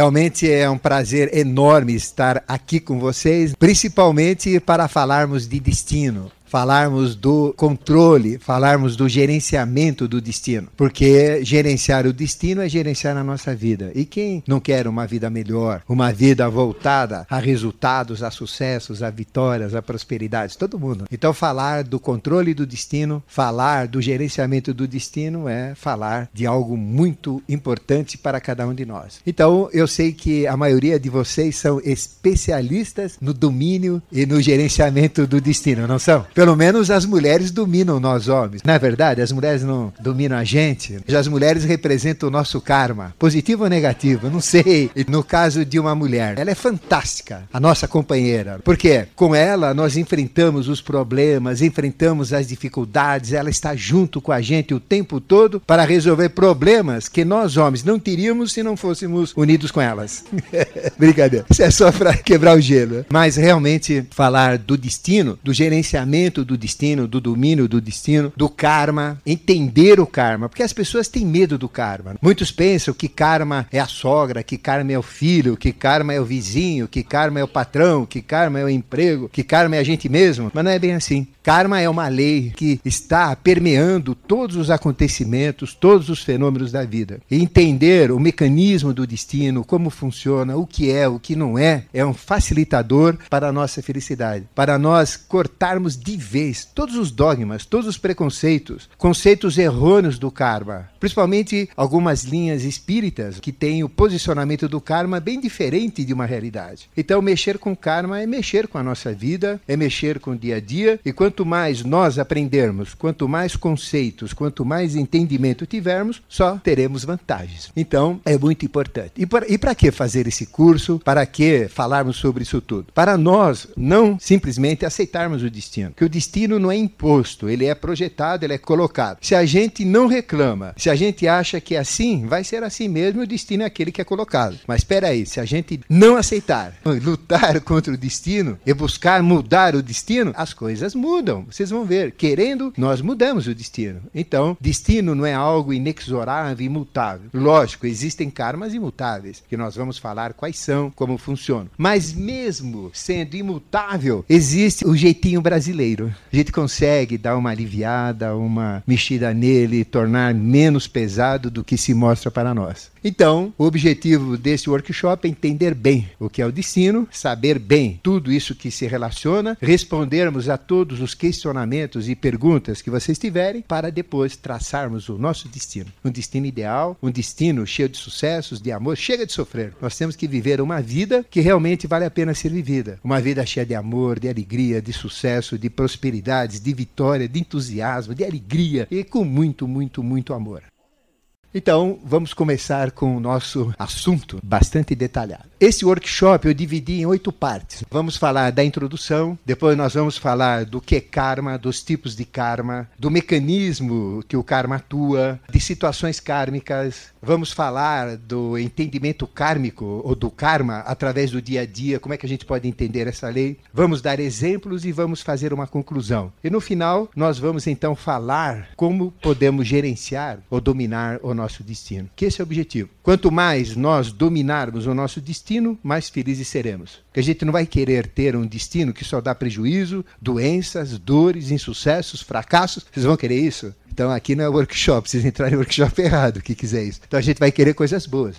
Realmente é um prazer enorme estar aqui com vocês, principalmente para falarmos de destino falarmos do controle, falarmos do gerenciamento do destino. Porque gerenciar o destino é gerenciar a nossa vida. E quem não quer uma vida melhor, uma vida voltada a resultados, a sucessos, a vitórias, a prosperidade? Todo mundo. Então, falar do controle do destino, falar do gerenciamento do destino é falar de algo muito importante para cada um de nós. Então, eu sei que a maioria de vocês são especialistas no domínio e no gerenciamento do destino, não são? Pelo menos as mulheres dominam nós homens. Na é verdade, as mulheres não dominam a gente. Já as mulheres representam o nosso karma, positivo ou negativo, não sei. E no caso de uma mulher, ela é fantástica, a nossa companheira. Porque com ela nós enfrentamos os problemas, enfrentamos as dificuldades, ela está junto com a gente o tempo todo para resolver problemas que nós homens não teríamos se não fôssemos unidos com elas. Brincadeira. Isso é só para quebrar o gelo. Mas realmente falar do destino, do gerenciamento conhecimento do destino, do domínio do destino, do karma, entender o karma, porque as pessoas têm medo do karma. Muitos pensam que karma é a sogra, que karma é o filho, que karma é o vizinho, que karma é o patrão, que karma é o emprego, que karma é a gente mesmo, mas não é bem assim. Karma é uma lei que está permeando todos os acontecimentos, todos os fenômenos da vida. E entender o mecanismo do destino, como funciona, o que é, o que não é, é um facilitador para a nossa felicidade, para nós cortarmos de vez todos os dogmas, todos os preconceitos, conceitos errôneos do karma. Principalmente algumas linhas espíritas que têm o posicionamento do karma bem diferente de uma realidade. Então, mexer com karma é mexer com a nossa vida, é mexer com o dia a dia, e quanto mais nós aprendermos, quanto mais conceitos, quanto mais entendimento tivermos, só teremos vantagens. Então, é muito importante. E para que fazer esse curso? Para que falarmos sobre isso tudo? Para nós não simplesmente aceitarmos o destino, que o destino não é imposto, ele é projetado, ele é colocado. Se a gente não reclama, se se a gente acha que é assim, vai ser assim mesmo, o destino é aquele que é colocado. Mas espera aí, se a gente não aceitar, lutar contra o destino e buscar mudar o destino, as coisas mudam. Vocês vão ver, querendo, nós mudamos o destino. Então, destino não é algo inexorável, imutável. Lógico, existem karmas imutáveis, que nós vamos falar quais são, como funcionam. Mas mesmo sendo imutável, existe o jeitinho brasileiro. A gente consegue dar uma aliviada, uma mexida nele, tornar menos menos pesado do que se mostra para nós. Então, o objetivo desse workshop é entender bem o que é o destino, saber bem tudo isso que se relaciona, respondermos a todos os questionamentos e perguntas que vocês tiverem para depois traçarmos o nosso destino. Um destino ideal, um destino cheio de sucessos, de amor, chega de sofrer. Nós temos que viver uma vida que realmente vale a pena ser vivida. Uma vida cheia de amor, de alegria, de sucesso, de prosperidades, de vitória, de entusiasmo, de alegria e com muito, muito, muito amor. Então, vamos começar com o nosso assunto bastante detalhado. Esse workshop eu dividi em oito partes. Vamos falar da introdução, depois nós vamos falar do que é karma, dos tipos de karma, do mecanismo que o karma atua, de situações kármicas. Vamos falar do entendimento kármico ou do karma através do dia a dia, como é que a gente pode entender essa lei. Vamos dar exemplos e vamos fazer uma conclusão. E no final, nós vamos então falar como podemos gerenciar ou dominar o nosso destino. Que esse é o objetivo. Quanto mais nós dominarmos o nosso destino, mais felizes seremos. Porque a gente não vai querer ter um destino que só dá prejuízo, doenças, dores, insucessos, fracassos. Vocês vão querer isso? Então aqui não é workshop, vocês entrarem no workshop errado, que quiser isso. Então a gente vai querer coisas boas.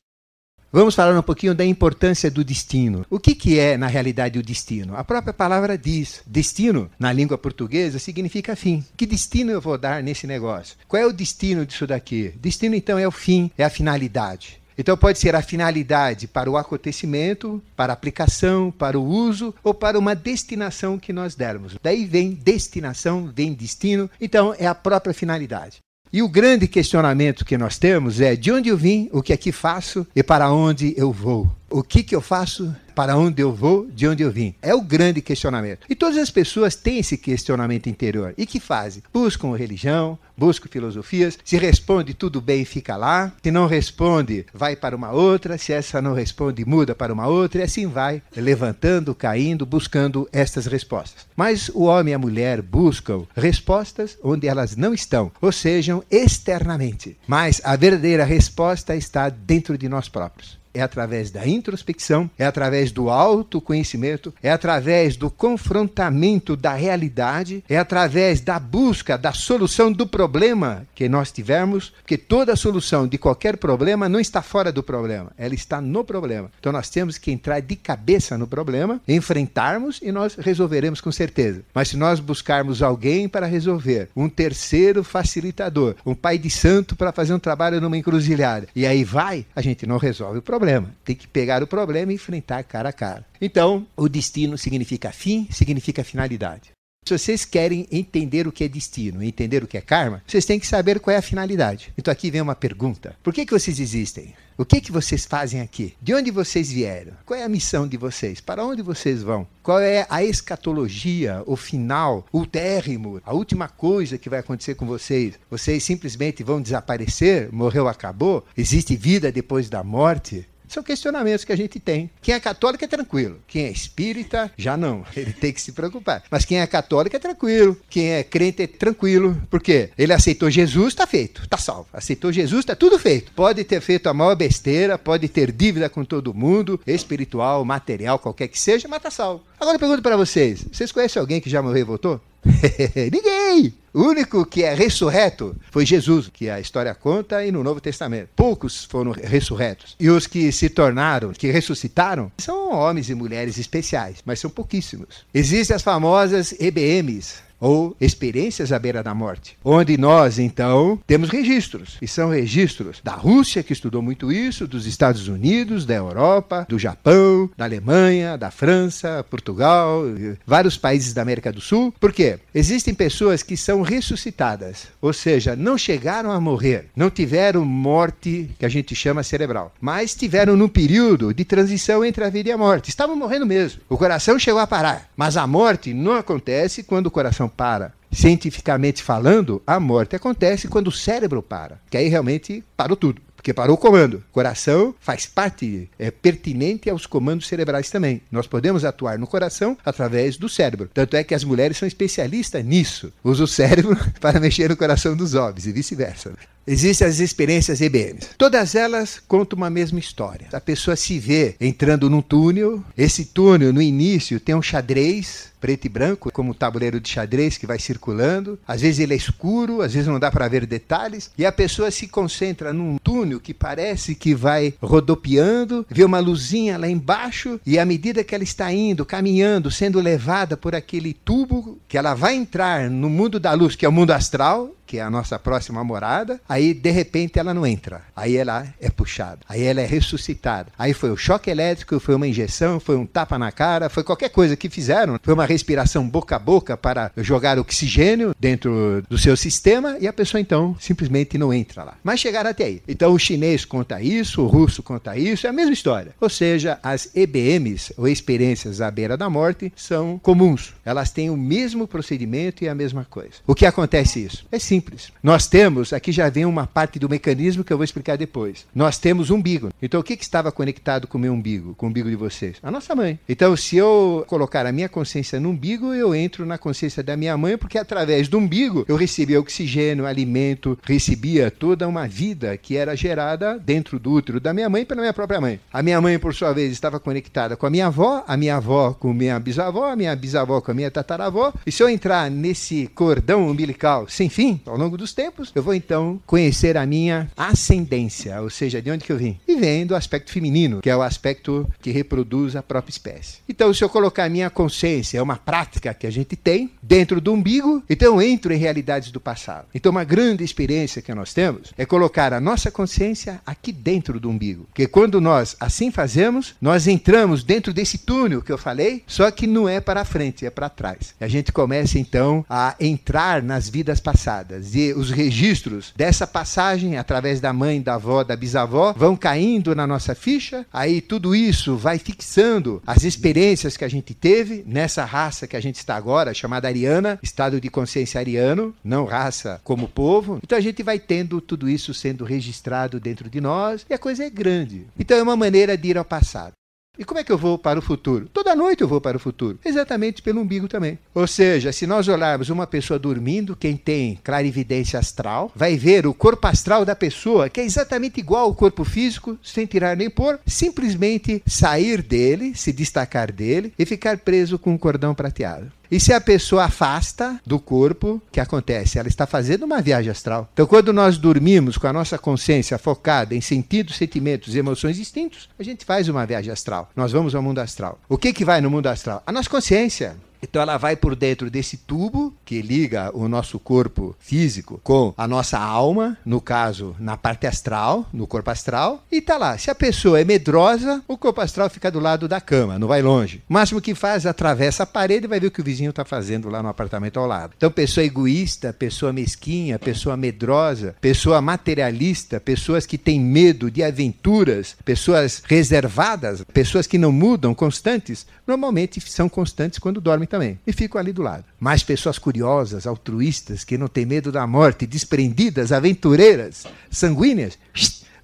Vamos falar um pouquinho da importância do destino. O que, que é, na realidade, o destino? A própria palavra diz. Destino, na língua portuguesa, significa fim. Que destino eu vou dar nesse negócio? Qual é o destino disso daqui? Destino, então, é o fim, é a finalidade. Então pode ser a finalidade para o acontecimento, para a aplicação, para o uso ou para uma destinação que nós dermos. Daí vem destinação, vem destino, então é a própria finalidade. E o grande questionamento que nós temos é de onde eu vim, o que aqui é faço e para onde eu vou. O que, que eu faço para onde eu vou, de onde eu vim? É o grande questionamento. E todas as pessoas têm esse questionamento interior. E que fazem? Buscam religião, buscam filosofias. Se responde tudo bem, fica lá. Se não responde, vai para uma outra. Se essa não responde, muda para uma outra. E assim vai, levantando, caindo, buscando estas respostas. Mas o homem e a mulher buscam respostas onde elas não estão, ou sejam externamente. Mas a verdadeira resposta está dentro de nós próprios é através da introspecção, é através do autoconhecimento, é através do confrontamento da realidade, é através da busca da solução do problema que nós tivermos, porque toda solução de qualquer problema não está fora do problema, ela está no problema. Então nós temos que entrar de cabeça no problema, enfrentarmos e nós resolveremos com certeza. Mas se nós buscarmos alguém para resolver, um terceiro facilitador, um pai de santo para fazer um trabalho numa encruzilhada, e aí vai, a gente não resolve o problema problema. Tem que pegar o problema e enfrentar cara a cara. Então, o destino significa fim, significa finalidade. Se vocês querem entender o que é destino, entender o que é karma, vocês têm que saber qual é a finalidade. Então aqui vem uma pergunta: por que, que vocês existem? O que, que vocês fazem aqui? De onde vocês vieram? Qual é a missão de vocês? Para onde vocês vão? Qual é a escatologia, o final, o térrimo, a última coisa que vai acontecer com vocês? Vocês simplesmente vão desaparecer? Morreu, acabou? Existe vida depois da morte? São questionamentos que a gente tem. Quem é católico é tranquilo. Quem é espírita, já não. Ele tem que se preocupar. Mas quem é católico é tranquilo. Quem é crente é tranquilo. porque Ele aceitou Jesus, está feito. Está salvo. Aceitou Jesus, está tudo feito. Pode ter feito a maior besteira, pode ter dívida com todo mundo, espiritual, material, qualquer que seja, mas está salvo. Agora eu pergunto para vocês: vocês conhecem alguém que já morreu e voltou? Ninguém! O único que é ressurreto foi Jesus, que a história conta e no Novo Testamento. Poucos foram ressurretos. E os que se tornaram, que ressuscitaram, são homens e mulheres especiais, mas são pouquíssimos. Existem as famosas EBMs, ou experiências à beira da morte, onde nós então temos registros, e são registros da Rússia que estudou muito isso, dos Estados Unidos, da Europa, do Japão, da Alemanha, da França, Portugal, vários países da América do Sul. Por quê? Existem pessoas que são ressuscitadas, ou seja, não chegaram a morrer, não tiveram morte que a gente chama cerebral, mas tiveram num período de transição entre a vida e a morte. Estavam morrendo mesmo. O coração chegou a parar, mas a morte não acontece quando o coração para. Cientificamente falando, a morte acontece quando o cérebro para, que aí realmente parou tudo porque parou o comando. Coração faz parte, é pertinente aos comandos cerebrais também. Nós podemos atuar no coração através do cérebro. Tanto é que as mulheres são especialistas nisso. Usa o cérebro para mexer no coração dos homens e vice-versa. Existem as experiências EBMs. Todas elas contam uma mesma história. A pessoa se vê entrando num túnel. Esse túnel, no início, tem um xadrez preto e branco, como o tabuleiro de xadrez que vai circulando. Às vezes ele é escuro, às vezes não dá para ver detalhes, e a pessoa se concentra num túnel que parece que vai rodopiando, vê uma luzinha lá embaixo, e à medida que ela está indo, caminhando, sendo levada por aquele tubo, que ela vai entrar no mundo da luz, que é o mundo astral, que é a nossa próxima morada, aí de repente ela não entra. Aí ela é puxada, aí ela é ressuscitada. Aí foi o choque elétrico, foi uma injeção, foi um tapa na cara, foi qualquer coisa que fizeram, foi uma respiração boca a boca para jogar oxigênio dentro do seu sistema e a pessoa então simplesmente não entra lá. Mas chegaram até aí. Então o chinês conta isso, o russo conta isso, é a mesma história. Ou seja, as EBMs, ou experiências à beira da morte, são comuns. Elas têm o mesmo procedimento e a mesma coisa. O que acontece isso? É simples. Nós temos, aqui já vem uma parte do mecanismo que eu vou explicar depois. Nós temos umbigo. Então o que, que estava conectado com o meu umbigo, com o umbigo de vocês? A nossa mãe. Então se eu colocar a minha consciência no umbigo, eu entro na consciência da minha mãe, porque através do umbigo eu recebia oxigênio, alimento, recebia toda uma vida que era gerada dentro do útero da minha mãe pela minha própria mãe. A minha mãe, por sua vez, estava conectada com a minha avó, a minha avó com minha bisavó, a minha bisavó com a minha tataravó. E se eu entrar nesse cordão umbilical sem fim, ao longo dos tempos, eu vou então conhecer a minha ascendência, ou seja, de onde que eu vim. E vem do aspecto feminino, que é o aspecto que reproduz a própria espécie. Então, se eu colocar a minha consciência, é uma uma prática que a gente tem dentro do umbigo, então entro em realidades do passado. Então, uma grande experiência que nós temos é colocar a nossa consciência aqui dentro do umbigo. Porque quando nós assim fazemos, nós entramos dentro desse túnel que eu falei, só que não é para frente, é para trás. a gente começa então a entrar nas vidas passadas e os registros dessa passagem através da mãe, da avó, da bisavó vão caindo na nossa ficha. Aí tudo isso vai fixando as experiências que a gente teve nessa raça raça que a gente está agora, chamada ariana, estado de consciência ariano, não raça como povo. Então a gente vai tendo tudo isso sendo registrado dentro de nós e a coisa é grande. Então é uma maneira de ir ao passado. E como é que eu vou para o futuro? Toda noite eu vou para o futuro, exatamente pelo umbigo também. Ou seja, se nós olharmos uma pessoa dormindo, quem tem clarividência astral vai ver o corpo astral da pessoa, que é exatamente igual ao corpo físico, sem tirar nem pôr, simplesmente sair dele, se destacar dele e ficar preso com um cordão prateado. E se a pessoa afasta do corpo, o que acontece? Ela está fazendo uma viagem astral. Então, quando nós dormimos com a nossa consciência focada em sentidos, sentimentos e emoções distintos, a gente faz uma viagem astral. Nós vamos ao mundo astral. O que, que vai no mundo astral? A nossa consciência. Então ela vai por dentro desse tubo que liga o nosso corpo físico com a nossa alma, no caso, na parte astral, no corpo astral, e tá lá. Se a pessoa é medrosa, o corpo astral fica do lado da cama, não vai longe. O máximo que faz, atravessa a parede e vai ver o que o vizinho tá fazendo lá no apartamento ao lado. Então, pessoa egoísta, pessoa mesquinha, pessoa medrosa, pessoa materialista, pessoas que têm medo de aventuras, pessoas reservadas, pessoas que não mudam, constantes, normalmente são constantes quando dormem também. E ficam ali do lado. Mas pessoas curiosas, altruístas, que não têm medo da morte, desprendidas, aventureiras, sanguíneas,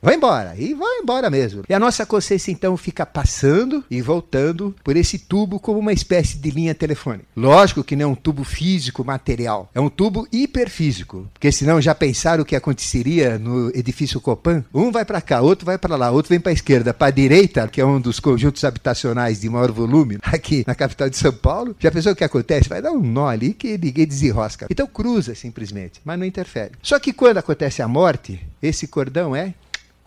vai embora. E vai embora mesmo. E a nossa consciência então fica passando e voltando por esse tubo como uma espécie de linha telefônica. Lógico que não é um tubo físico, material. É um tubo hiperfísico. Porque senão já pensaram o que aconteceria no edifício Copan? Um vai para cá, outro vai para lá, outro vem para a esquerda, para a direita, que é um dos conjuntos habitacionais de maior volume aqui na capital de São Paulo. Já pensou o que acontece? Vai dar um nó ali que ninguém desenrosca. Então cruza simplesmente, mas não interfere. Só que quando acontece a morte, esse cordão é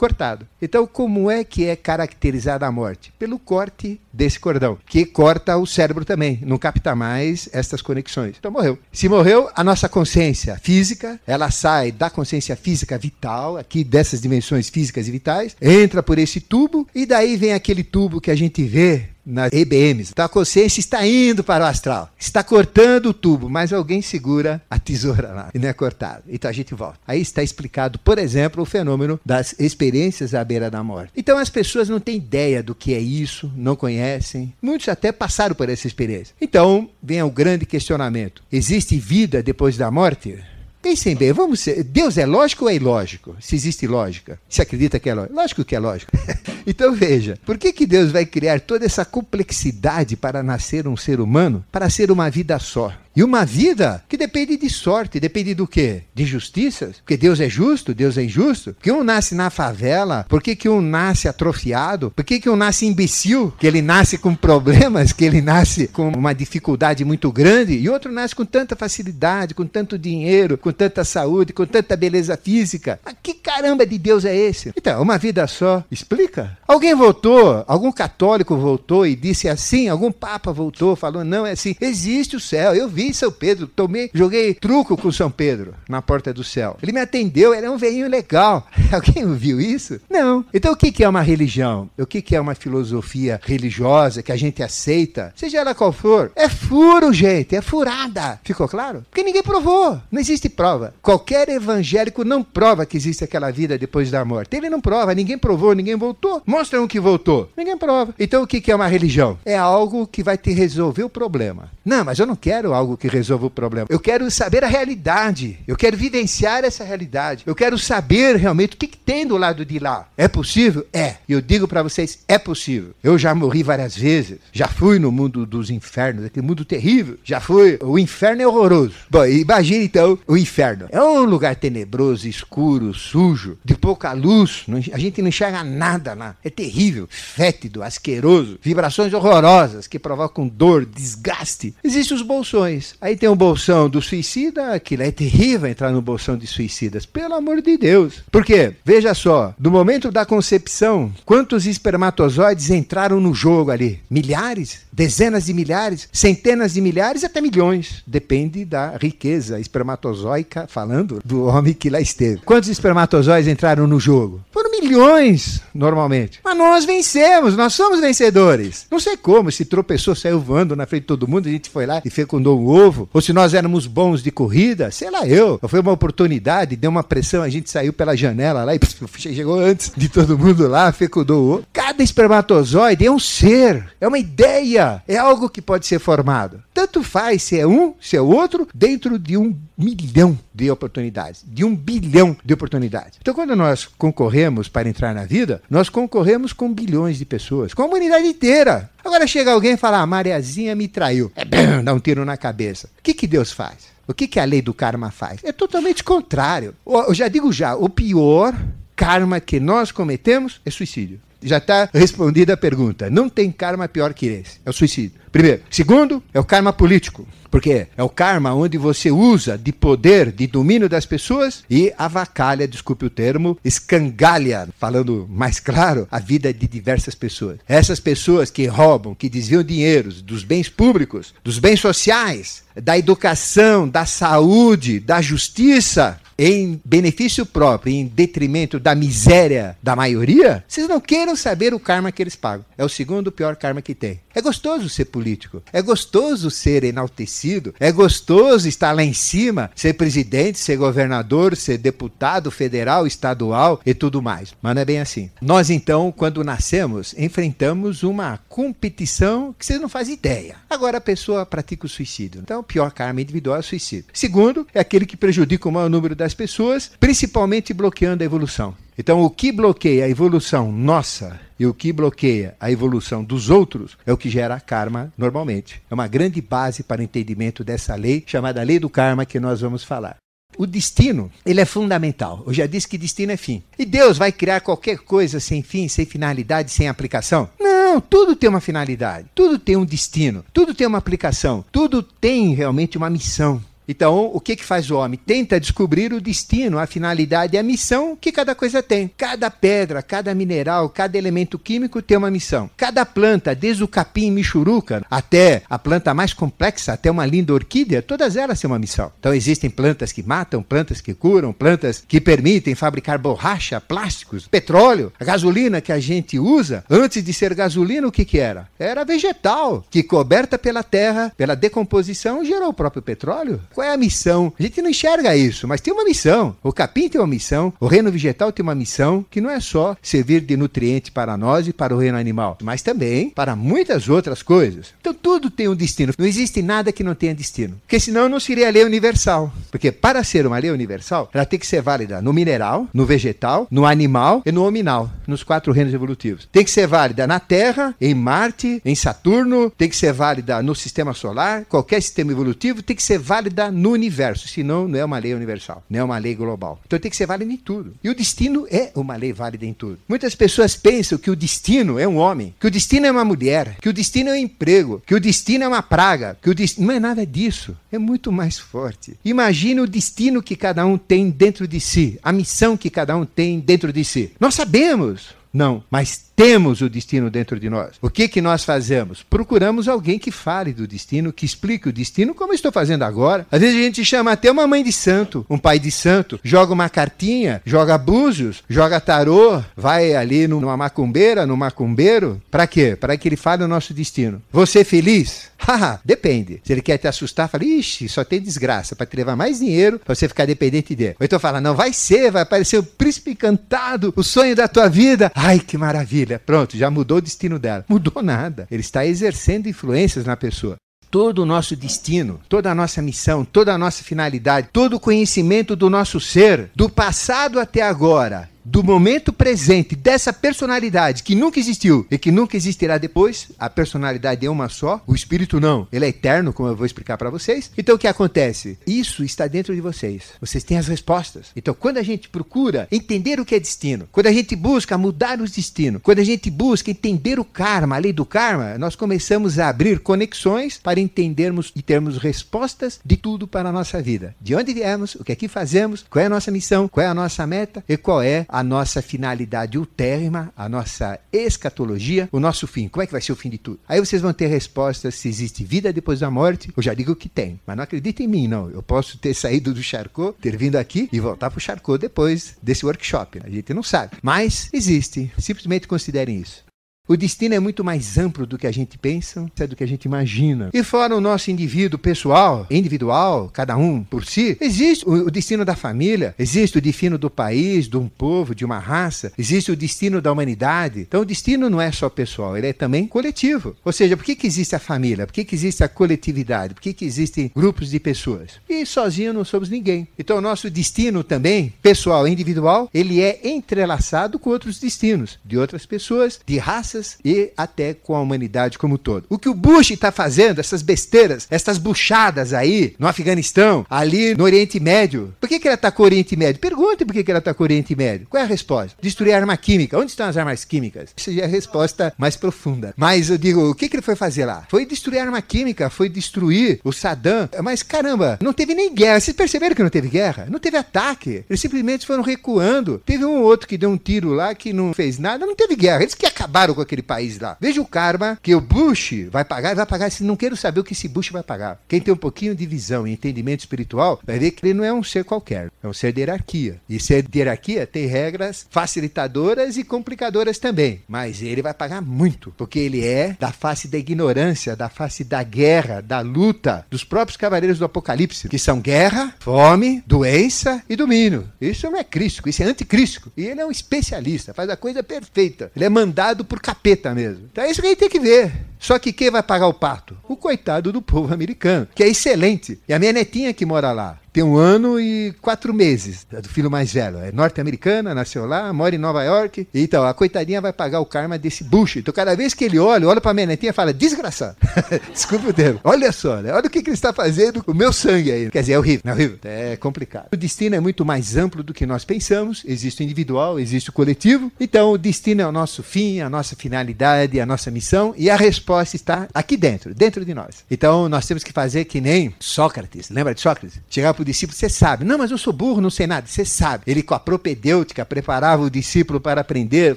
cortado. Então, como é que é caracterizada a morte? Pelo corte desse cordão, que corta o cérebro também, não capta mais estas conexões. Então morreu. Se morreu, a nossa consciência física, ela sai da consciência física vital, aqui dessas dimensões físicas e vitais, entra por esse tubo e daí vem aquele tubo que a gente vê nas EBMs. Então a consciência está indo para o astral, está cortando o tubo, mas alguém segura a tesoura lá e não é cortado Então a gente volta. Aí está explicado, por exemplo, o fenômeno das experiências à beira da morte. Então as pessoas não têm ideia do que é isso, não conhecem conhecem, muitos até passaram por essa experiência. Então, vem o grande questionamento: existe vida depois da morte? Pensem bem, vamos ser, Deus é lógico ou é ilógico? Se existe lógica. Se acredita que é lógico? Lógico que é lógico. então veja, por que, que Deus vai criar toda essa complexidade para nascer um ser humano, para ser uma vida só? E uma vida que depende de sorte, depende do quê? De justiças? Porque Deus é justo, Deus é injusto. Porque um nasce na favela, por que, que um nasce atrofiado? Por que, que um nasce imbecil? Que ele nasce com problemas, que ele nasce com uma dificuldade muito grande, e outro nasce com tanta facilidade, com tanto dinheiro, com tanta saúde, com tanta beleza física. Mas que caramba de Deus é esse? Então, uma vida só explica? Alguém voltou, algum católico voltou e disse assim, algum papa voltou, falou, não, é assim, existe o céu, eu vi vi em São Pedro, tomei, joguei truco com São Pedro na porta do céu. Ele me atendeu, era um veinho legal. Alguém viu isso? Não. Então o que é uma religião? O que é uma filosofia religiosa que a gente aceita? Seja ela qual for, é furo, gente, é furada. Ficou claro? Porque ninguém provou. Não existe prova. Qualquer evangélico não prova que existe aquela vida depois da morte. Ele não prova, ninguém provou, ninguém voltou. Mostra um que voltou. Ninguém prova. Então o que é uma religião? É algo que vai te resolver o problema. Não, mas eu não quero algo algo que resolva o problema. Eu quero saber a realidade. Eu quero vivenciar essa realidade. Eu quero saber realmente o que, que tem do lado de lá. É possível? É. E eu digo para vocês, é possível. Eu já morri várias vezes. Já fui no mundo dos infernos, aquele mundo terrível. Já fui. O inferno é horroroso. Bom, imagine então o inferno. É um lugar tenebroso, escuro, sujo, de pouca luz. A gente não enxerga nada lá. É terrível, fétido, asqueroso, vibrações horrorosas que provocam dor, desgaste. Existem os bolsões aí tem um bolsão do suicida, aquilo é terrível entrar no bolsão de suicidas, pelo amor de Deus. Porque, veja só, do momento da concepção, quantos espermatozoides entraram no jogo ali? Milhares? Dezenas de milhares? Centenas de milhares? Até milhões. Depende da riqueza espermatozoica, falando do homem que lá esteve. Quantos espermatozoides entraram no jogo? Foram milhões, normalmente. Mas nós vencemos, nós somos vencedores. Não sei como, se tropeçou, saiu voando na frente de todo mundo, a gente foi lá e fecundou o ovo, ou se nós éramos bons de corrida, sei lá eu. Foi uma oportunidade, deu uma pressão, a gente saiu pela janela lá e chegou antes de todo mundo lá, fecundou o ovo. Cada espermatozoide é um ser, é uma ideia, é algo que pode ser formado tanto faz se é um, se é outro, dentro de um milhão de oportunidades, de um bilhão de oportunidades. Então, quando nós concorremos para entrar na vida, nós concorremos com bilhões de pessoas, com a humanidade inteira. Agora chega alguém e fala, a ah, Mariazinha me traiu. É, bam, dá um tiro na cabeça. O que, que Deus faz? O que, que a lei do karma faz? É totalmente contrário. Eu já digo já, o pior karma que nós cometemos é suicídio já está respondida a pergunta. Não tem karma pior que esse. É o suicídio. Primeiro. Segundo, é o karma político. Porque é o karma onde você usa de poder, de domínio das pessoas e avacalha, desculpe o termo, escangalha, falando mais claro, a vida de diversas pessoas. Essas pessoas que roubam, que desviam dinheiros dos bens públicos, dos bens sociais, da educação, da saúde, da justiça, em benefício próprio, em detrimento da miséria da maioria, vocês não queiram saber o karma que eles pagam. É o segundo pior karma que tem. É gostoso ser político, é gostoso ser enaltecido, é gostoso estar lá em cima, ser presidente, ser governador, ser deputado federal, estadual e tudo mais. Mas não é bem assim. Nós então, quando nascemos, enfrentamos uma competição que vocês não fazem ideia. Agora a pessoa pratica o suicídio. Então, o pior karma individual é o suicídio. Segundo, é aquele que prejudica o maior número das pessoas, principalmente bloqueando a evolução. Então, o que bloqueia a evolução nossa e o que bloqueia a evolução dos outros é o que gera karma normalmente. É uma grande base para o entendimento dessa lei, chamada lei do karma, que nós vamos falar. O destino, ele é fundamental. Eu já disse que destino é fim. E Deus vai criar qualquer coisa sem fim, sem finalidade, sem aplicação? Não, tudo tem uma finalidade, tudo tem um destino, tudo tem uma aplicação, tudo tem realmente uma missão. Então, o que, que faz o homem? Tenta descobrir o destino, a finalidade e a missão que cada coisa tem. Cada pedra, cada mineral, cada elemento químico tem uma missão. Cada planta, desde o capim michuruca até a planta mais complexa, até uma linda orquídea, todas elas têm uma missão. Então, existem plantas que matam, plantas que curam, plantas que permitem fabricar borracha, plásticos, petróleo, a gasolina que a gente usa. Antes de ser gasolina, o que, que era? Era vegetal, que coberta pela terra, pela decomposição, gerou o próprio petróleo qual é a missão? A gente não enxerga isso, mas tem uma missão. O capim tem uma missão, o reino vegetal tem uma missão que não é só servir de nutriente para nós e para o reino animal, mas também para muitas outras coisas. Então tudo tem um destino. Não existe nada que não tenha destino. Porque senão não seria a lei universal. Porque para ser uma lei universal, ela tem que ser válida no mineral, no vegetal, no animal e no hominal, nos quatro reinos evolutivos. Tem que ser válida na Terra, em Marte, em Saturno, tem que ser válida no sistema solar, qualquer sistema evolutivo, tem que ser válida no universo, senão não é uma lei universal, não é uma lei global. Então tem que ser válida em tudo. E o destino é uma lei válida em tudo. Muitas pessoas pensam que o destino é um homem, que o destino é uma mulher, que o destino é um emprego, que o destino é uma praga, que o destino não é nada disso. É muito mais forte. Imagine o destino que cada um tem dentro de si, a missão que cada um tem dentro de si. Nós sabemos, não, mas temos o destino dentro de nós. O que que nós fazemos? Procuramos alguém que fale do destino, que explique o destino, como estou fazendo agora. Às vezes a gente chama até uma mãe de santo, um pai de santo, joga uma cartinha, joga búzios, joga tarô, vai ali numa macumbeira, num macumbeiro, para quê? Para que ele fale o nosso destino. Você feliz? Haha, depende. Se ele quer te assustar, fala: "Ixi, só tem desgraça para te levar mais dinheiro, para você ficar dependente dele". Ou então fala: "Não vai ser, vai aparecer o príncipe encantado, o sonho da tua vida". Ai, que maravilha vida, pronto, já mudou o destino dela. Mudou nada. Ele está exercendo influências na pessoa todo o nosso destino, toda a nossa missão, toda a nossa finalidade, todo o conhecimento do nosso ser, do passado até agora do momento presente dessa personalidade que nunca existiu e que nunca existirá depois, a personalidade é uma só, o espírito não, ele é eterno, como eu vou explicar para vocês. Então o que acontece? Isso está dentro de vocês. Vocês têm as respostas. Então quando a gente procura entender o que é destino, quando a gente busca mudar os destinos, quando a gente busca entender o karma, a lei do karma, nós começamos a abrir conexões para entendermos e termos respostas de tudo para a nossa vida. De onde viemos, o que aqui é fazemos, qual é a nossa missão, qual é a nossa meta e qual é a nossa finalidade ultérrima, a nossa escatologia, o nosso fim. Como é que vai ser o fim de tudo? Aí vocês vão ter respostas se existe vida depois da morte. Eu já digo que tem, mas não acredita em mim, não. Eu posso ter saído do Charcot, ter vindo aqui e voltar pro Charcot depois desse workshop. A gente não sabe. Mas existe. Simplesmente considerem isso. O destino é muito mais amplo do que a gente pensa, é do que a gente imagina. E fora o nosso indivíduo pessoal, individual, cada um por si, existe o, destino da família, existe o destino do país, de um povo, de uma raça, existe o destino da humanidade. Então o destino não é só pessoal, ele é também coletivo. Ou seja, por que, que existe a família? Por que, que existe a coletividade? Por que, que existem grupos de pessoas? E sozinho não somos ninguém. Então o nosso destino também, pessoal e individual, ele é entrelaçado com outros destinos, de outras pessoas, de raças crianças e até com a humanidade como um todo. O que o Bush está fazendo, essas besteiras, essas buchadas aí no Afeganistão, ali no Oriente Médio. Por que, que ele atacou tá o Oriente Médio? Pergunte por que, que ele atacou tá o Oriente Médio. Qual é a resposta? Destruir a arma química. Onde estão as armas químicas? Isso é a resposta mais profunda. Mas eu digo, o que, que ele foi fazer lá? Foi destruir a arma química, foi destruir o Saddam. Mas caramba, não teve nem guerra. Vocês perceberam que não teve guerra? Não teve ataque. Eles simplesmente foram recuando. Teve um outro que deu um tiro lá que não fez nada. Não teve guerra. Eles que acabaram com com aquele país lá. Veja o karma que o Bush vai pagar, vai pagar. Não quero saber o que esse Bush vai pagar. Quem tem um pouquinho de visão e entendimento espiritual vai ver que ele não é um ser qualquer, é um ser de hierarquia. E ser de hierarquia tem regras facilitadoras e complicadoras também. Mas ele vai pagar muito, porque ele é da face da ignorância, da face da guerra, da luta, dos próprios cavaleiros do Apocalipse, que são guerra, fome, doença e domínio. Isso não é crístico, isso é anticrístico. E ele é um especialista, faz a coisa perfeita. Ele é mandado por capeta mesmo. Então é isso que a gente tem que ver. Só que quem vai pagar o pato? O coitado do povo americano, que é excelente. E a minha netinha que mora lá. Tem um ano e quatro meses, é do filho mais velho. É norte-americana, nasceu lá, mora em Nova York. E então, a coitadinha vai pagar o karma desse bucho. Então, cada vez que ele olha, olha pra minha netinha e fala, desgraçado. Desculpa o termo. Olha só, né? Olha o que, que ele está fazendo com o meu sangue aí. Quer dizer, é horrível, é horrível. É complicado. O destino é muito mais amplo do que nós pensamos. Existe o individual, existe o coletivo. Então, o destino é o nosso fim, a nossa finalidade, a nossa missão. E a resposta resposta está aqui dentro, dentro de nós. Então nós temos que fazer que nem Sócrates, lembra de Sócrates? Chegar para o discípulo, você sabe. Não, mas eu sou burro, não sei nada. Você sabe. Ele com a propedêutica preparava o discípulo para aprender,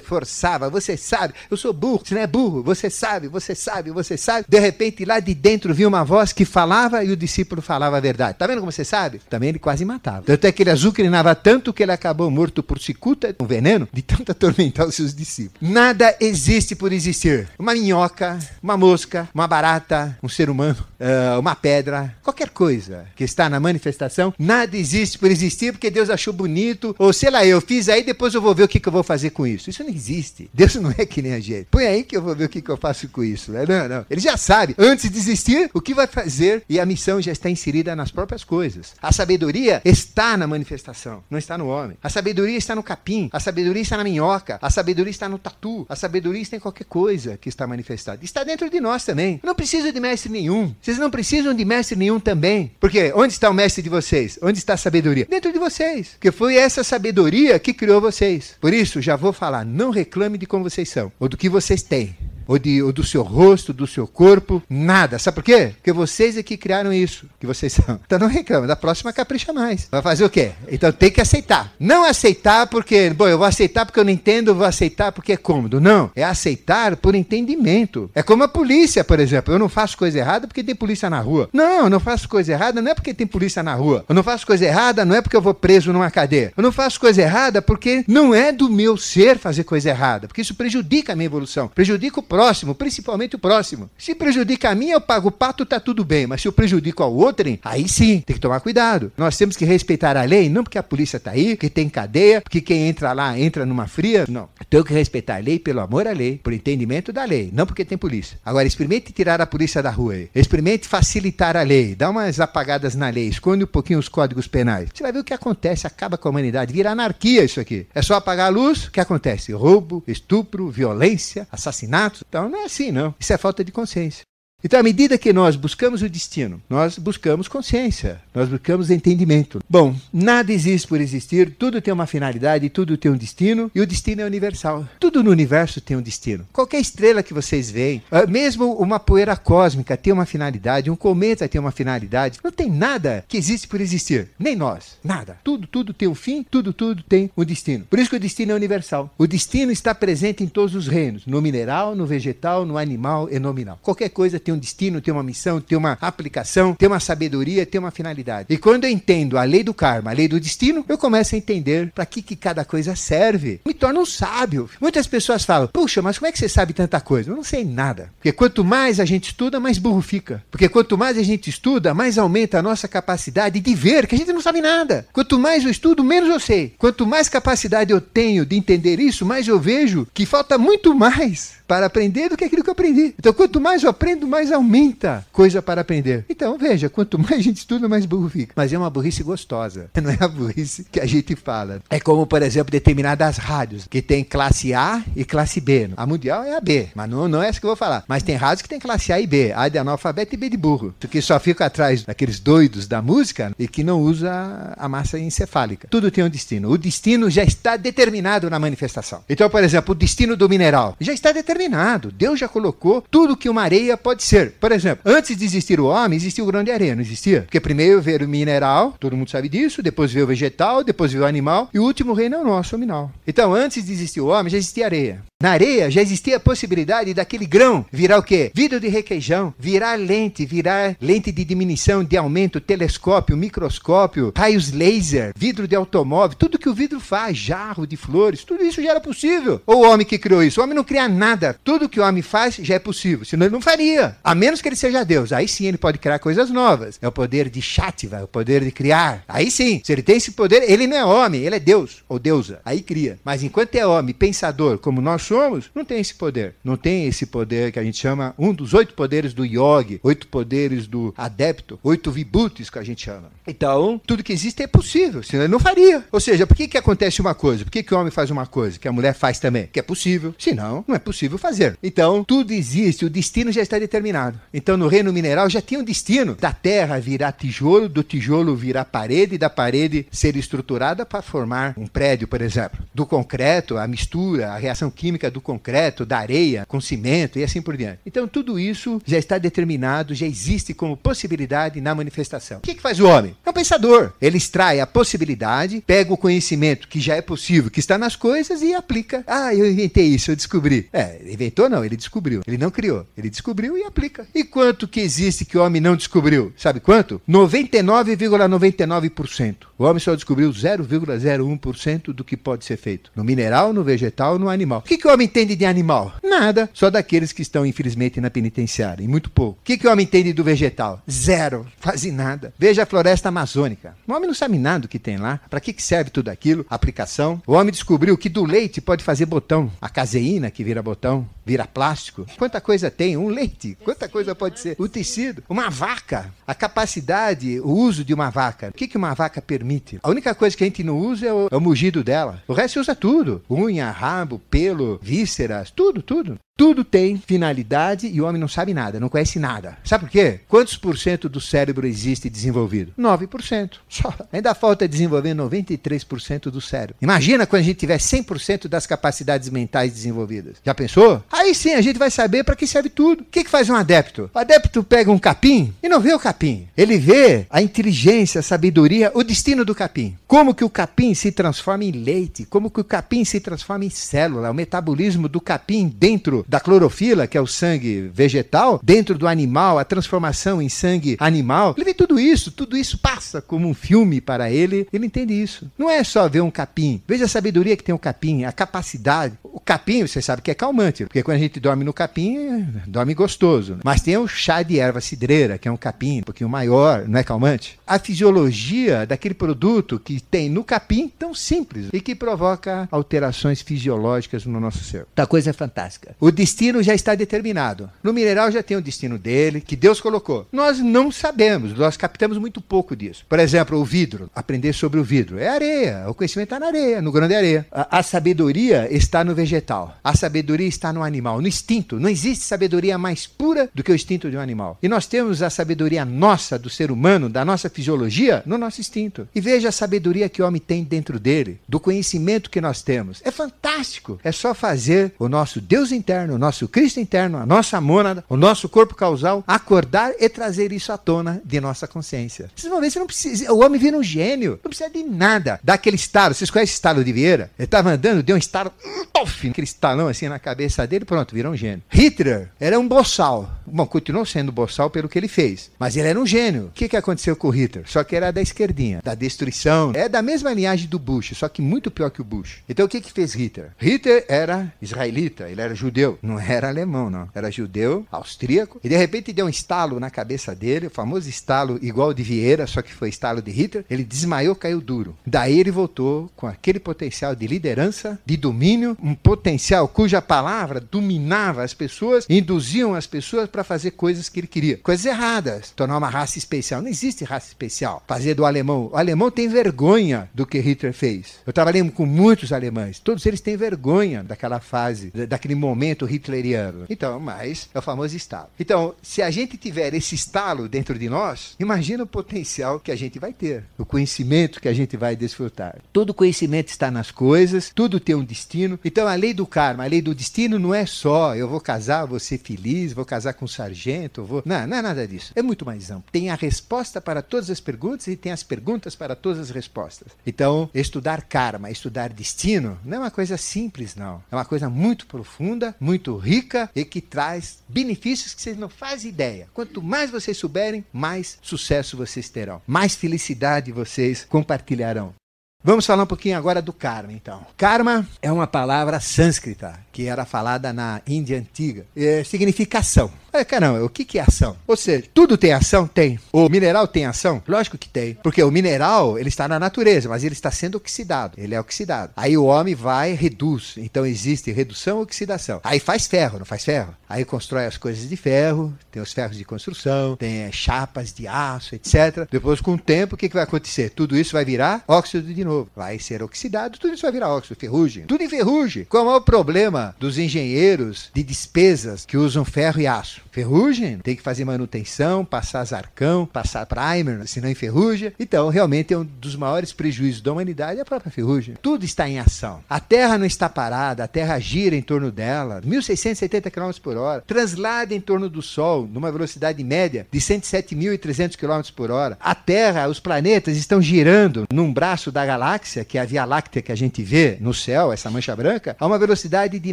forçava, você sabe. Eu sou burro, você não é burro, você sabe, você sabe, você sabe. De repente lá de dentro viu uma voz que falava e o discípulo falava a verdade. Tá vendo como você sabe? Também ele quase matava. Tanto é que ele azucrinava tanto que ele acabou morto por cicuta, um veneno, de tanto atormentar os seus discípulos. Nada existe por existir. Uma minhoca, uma mosca, uma barata, um ser humano, eh, uma pedra, qualquer coisa que está na manifestação, nada existe por existir porque Deus achou bonito, ou sei lá, eu fiz aí, depois eu vou ver o que, que eu vou fazer com isso. Isso não existe. Deus não é que nem a gente. Põe aí que eu vou ver o que, que eu faço com isso. Né? Não, não. Ele já sabe, antes de existir, o que vai fazer e a missão já está inserida nas próprias coisas. A sabedoria está na manifestação, não está no homem. A sabedoria está no capim, a sabedoria está na minhoca, a sabedoria está no tatu, a sabedoria está em qualquer coisa que está manifestada. Está dentro dentro de nós também. Eu não preciso de mestre nenhum. Vocês não precisam de mestre nenhum também. Porque onde está o mestre de vocês? Onde está a sabedoria? Dentro de vocês. Porque foi essa sabedoria que criou vocês. Por isso, já vou falar, não reclame de como vocês são ou do que vocês têm ou, de, ou do seu rosto, do seu corpo, nada. Sabe por quê? Porque vocês é que criaram isso, que vocês são. Então não reclama, da próxima capricha mais. Vai fazer o quê? Então tem que aceitar. Não aceitar porque, bom, eu vou aceitar porque eu não entendo, vou aceitar porque é cômodo. Não, é aceitar por entendimento. É como a polícia, por exemplo. Eu não faço coisa errada porque tem polícia na rua. Não, eu não faço coisa errada não é porque tem polícia na rua. Eu não faço coisa errada não é porque eu vou preso numa cadeia. Eu não faço coisa errada porque não é do meu ser fazer coisa errada, porque isso prejudica a minha evolução, prejudica o próximo, principalmente o próximo. Se prejudica a mim, eu pago o pato, tá tudo bem. Mas se eu prejudico ao outro, aí sim, tem que tomar cuidado. Nós temos que respeitar a lei, não porque a polícia tá aí, que tem cadeia, porque quem entra lá entra numa fria. Não. Tenho que respeitar a lei pelo amor à lei, por entendimento da lei, não porque tem polícia. Agora, experimente tirar a polícia da rua aí. Experimente facilitar a lei, dá umas apagadas na lei, esconde um pouquinho os códigos penais. Você vai ver o que acontece, acaba com a humanidade, vira anarquia isso aqui. É só apagar a luz, o que acontece? Roubo, estupro, violência, assassinatos, então não é assim, não. Isso é falta de consciência. Então, à medida que nós buscamos o destino, nós buscamos consciência, nós buscamos entendimento. Bom, nada existe por existir, tudo tem uma finalidade, tudo tem um destino, e o destino é universal. Tudo no universo tem um destino. Qualquer estrela que vocês veem, ah, mesmo uma poeira cósmica tem uma finalidade, um cometa tem uma finalidade. Não tem nada que existe por existir, nem nós, nada. Tudo, tudo tem um fim, tudo, tudo tem um destino. Por isso que o destino é universal. O destino está presente em todos os reinos, no mineral, no vegetal, no animal e no mineral. Qualquer coisa tem um destino, tem uma missão, tem uma aplicação, tem uma sabedoria, tem uma finalidade. E quando eu entendo a lei do karma, a lei do destino, eu começo a entender para que, que cada coisa serve. Me torno um sábio. Muitas pessoas falam: puxa, mas como é que você sabe tanta coisa? Eu não sei nada. Porque quanto mais a gente estuda, mais burro fica. Porque quanto mais a gente estuda, mais aumenta a nossa capacidade de ver que a gente não sabe nada. Quanto mais eu estudo, menos eu sei. Quanto mais capacidade eu tenho de entender isso, mais eu vejo que falta muito mais para aprender do que aquilo que eu aprendi. Então, quanto mais eu aprendo, mais aumenta coisa para aprender. Então, veja, quanto mais a gente estuda, mais burro fica. Mas é uma burrice gostosa. Não é a burrice que a gente fala. É como, por exemplo, determinadas rádios que tem classe A e classe B. A mundial é a B, mas não, não é essa que eu vou falar. Mas tem rádios que tem classe A e B. A de analfabeto e B de burro. Que só fica atrás daqueles doidos da música e que não usa a massa encefálica. Tudo tem um destino. O destino já está determinado na manifestação. Então, por exemplo, o destino do mineral já está determinado determinado. Deus já colocou tudo que uma areia pode ser. Por exemplo, antes de existir o homem, existia o grão de areia, não existia? Porque primeiro veio o mineral, todo mundo sabe disso, depois veio o vegetal, depois veio o animal, e o último reino é o nosso, o mineral. Então, antes de existir o homem, já existia areia na areia já existia a possibilidade daquele grão virar o quê? Vidro de requeijão, virar lente, virar lente de diminuição, de aumento, telescópio, microscópio, raios laser, vidro de automóvel, tudo que o vidro faz, jarro de flores, tudo isso já era possível. Ou o homem que criou isso? O homem não cria nada. Tudo que o homem faz já é possível, senão ele não faria. A menos que ele seja Deus. Aí sim ele pode criar coisas novas. É o poder de Shativa, é o poder de criar. Aí sim, se ele tem esse poder, ele não é homem, ele é Deus ou deusa. Aí cria. Mas enquanto é homem, pensador, como nós somos, somos, não tem esse poder. Não tem esse poder que a gente chama um dos oito poderes do yogi, oito poderes do adepto, oito vibhutis que a gente chama. Então, tudo que existe é possível, senão ele não faria. Ou seja, por que, que acontece uma coisa? Por que, que o homem faz uma coisa que a mulher faz também? Que é possível, senão não é possível fazer. Então, tudo existe, o destino já está determinado. Então, no reino mineral já tinha um destino. Da terra virar tijolo, do tijolo virar parede, da parede ser estruturada para formar um prédio, por exemplo. Do concreto, a mistura, a reação química química do concreto, da areia, com cimento e assim por diante. Então, tudo isso já está determinado, já existe como possibilidade na manifestação. O que, é que faz o homem? É um pensador. Ele extrai a possibilidade, pega o conhecimento que já é possível, que está nas coisas e aplica. Ah, eu inventei isso, eu descobri. É, inventou não, ele descobriu. Ele não criou. Ele descobriu e aplica. E quanto que existe que o homem não descobriu? Sabe quanto? 99,99%. ,99%. O homem só descobriu 0,01% do que pode ser feito. No mineral, no vegetal, no animal. O que, que o homem entende de animal? Nada. Só daqueles que estão, infelizmente, na penitenciária, e muito pouco. O que, que o homem entende do vegetal? Zero. Quase nada. Veja a floresta amazônica. O homem não sabe nada do que tem lá. Para que, que serve tudo aquilo? Aplicação. O homem descobriu que do leite pode fazer botão. A caseína que vira botão, vira plástico. Quanta coisa tem? Um leite. Quanta coisa pode ser? O tecido. Uma vaca. A capacidade, o uso de uma vaca. O que, que uma vaca permite? A única coisa que a gente não usa é o, é o mugido dela. O resto usa tudo: unha, rabo, pelo, vísceras, tudo, tudo. Tudo tem finalidade e o homem não sabe nada, não conhece nada. Sabe por quê? Quantos por cento do cérebro existe desenvolvido? 9%. Só. Ainda falta desenvolver 93% do cérebro. Imagina quando a gente tiver 100% das capacidades mentais desenvolvidas. Já pensou? Aí sim a gente vai saber para que serve tudo. O que, que faz um adepto? O adepto pega um capim e não vê o capim. Ele vê a inteligência, a sabedoria, o destino do capim. Como que o capim se transforma em leite? Como que o capim se transforma em célula? O metabolismo do capim dentro da clorofila, que é o sangue vegetal, dentro do animal, a transformação em sangue animal. Ele vê tudo isso, tudo isso passa como um filme para ele. Ele entende isso. Não é só ver um capim. Veja a sabedoria que tem o capim, a capacidade. O capim, você sabe que é calmante, porque quando a gente dorme no capim, dorme gostoso. Né? Mas tem o chá de erva cidreira, que é um capim um pouquinho maior, não é calmante? A fisiologia daquele produto que tem no capim, tão simples, e que provoca alterações fisiológicas no nosso ser. tá coisa fantástica. O destino já está determinado. No mineral já tem o destino dele, que Deus colocou. Nós não sabemos, nós captamos muito pouco disso. Por exemplo, o vidro, aprender sobre o vidro. É areia, o conhecimento está na areia, no grande areia. A, a sabedoria está no vegetal, a sabedoria está no animal, no instinto. Não existe sabedoria mais pura do que o instinto de um animal. E nós temos a sabedoria nossa, do ser humano, da nossa fisiologia, no nosso instinto. E veja a sabedoria que o homem tem dentro dele, do conhecimento que nós temos. É fantástico. É só fazer o nosso Deus interno interno, o nosso Cristo interno, a nossa mônada, o nosso corpo causal, acordar e trazer isso à tona de nossa consciência. Vocês vão ver, você não precisa, o homem vira um gênio, não precisa de nada. Daquele estado, vocês conhecem o estado de Vieira? Ele estava andando, deu um estado, tof, aquele estalão assim na cabeça dele, pronto, virou um gênio. Hitler era um boçal. Bom, continuou sendo boçal pelo que ele fez, mas ele era um gênio. O que, que aconteceu com o Hitler? Só que era da esquerdinha, da destruição. É da mesma linhagem do Bush, só que muito pior que o Bush. Então o que, que fez Hitler? Hitler era israelita, ele era judeu não era alemão, não. Era judeu, austríaco. E de repente deu um estalo na cabeça dele, o famoso estalo igual de Vieira, só que foi estalo de Hitler. Ele desmaiou, caiu duro. Daí ele voltou com aquele potencial de liderança, de domínio, um potencial cuja palavra dominava as pessoas, induziam as pessoas para fazer coisas que ele queria. Coisas erradas. Tornar uma raça especial. Não existe raça especial. Fazer do alemão. O alemão tem vergonha do que Hitler fez. Eu trabalhei com muitos alemães. Todos eles têm vergonha daquela fase, daquele momento pensamento hitleriano. Então, mas é o famoso estalo. Então, se a gente tiver esse estalo dentro de nós, imagina o potencial que a gente vai ter, o conhecimento que a gente vai desfrutar. Todo conhecimento está nas coisas, tudo tem um destino. Então, a lei do karma, a lei do destino não é só eu vou casar, vou ser feliz, vou casar com um sargento, vou. Não, não é nada disso. É muito mais amplo. Tem a resposta para todas as perguntas e tem as perguntas para todas as respostas. Então, estudar karma, estudar destino, não é uma coisa simples, não. É uma coisa muito profunda, muito muito rica e que traz benefícios que vocês não fazem ideia. Quanto mais vocês souberem, mais sucesso vocês terão, mais felicidade vocês compartilharão. Vamos falar um pouquinho agora do karma, então. Karma é uma palavra sânscrita que era falada na Índia antiga. É, significa ação. É, caramba, o que, que é ação? Ou seja, tudo tem ação? Tem. O mineral tem ação? Lógico que tem. Porque o mineral, ele está na natureza, mas ele está sendo oxidado. Ele é oxidado. Aí o homem vai e reduz. Então existe redução e oxidação. Aí faz ferro, não faz ferro? Aí constrói as coisas de ferro, tem os ferros de construção, tem chapas de aço, etc. Depois, com o tempo, o que, que vai acontecer? Tudo isso vai virar óxido de novo. Vai ser oxidado, tudo isso vai virar óxido, ferrugem. Tudo em ferrugem. Qual é o problema? dos engenheiros de despesas que usam ferro e aço. Ferrugem, tem que fazer manutenção, passar zarcão, passar primer, né? senão enferruja. Então, realmente é um dos maiores prejuízos da humanidade é a própria ferrugem. Tudo está em ação. A Terra não está parada, a Terra gira em torno dela, 1670 km por hora, translada em torno do Sol, numa velocidade média de 107.300 km por hora. A Terra, os planetas estão girando num braço da galáxia, que é a Via Láctea que a gente vê no céu, essa mancha branca, a uma velocidade de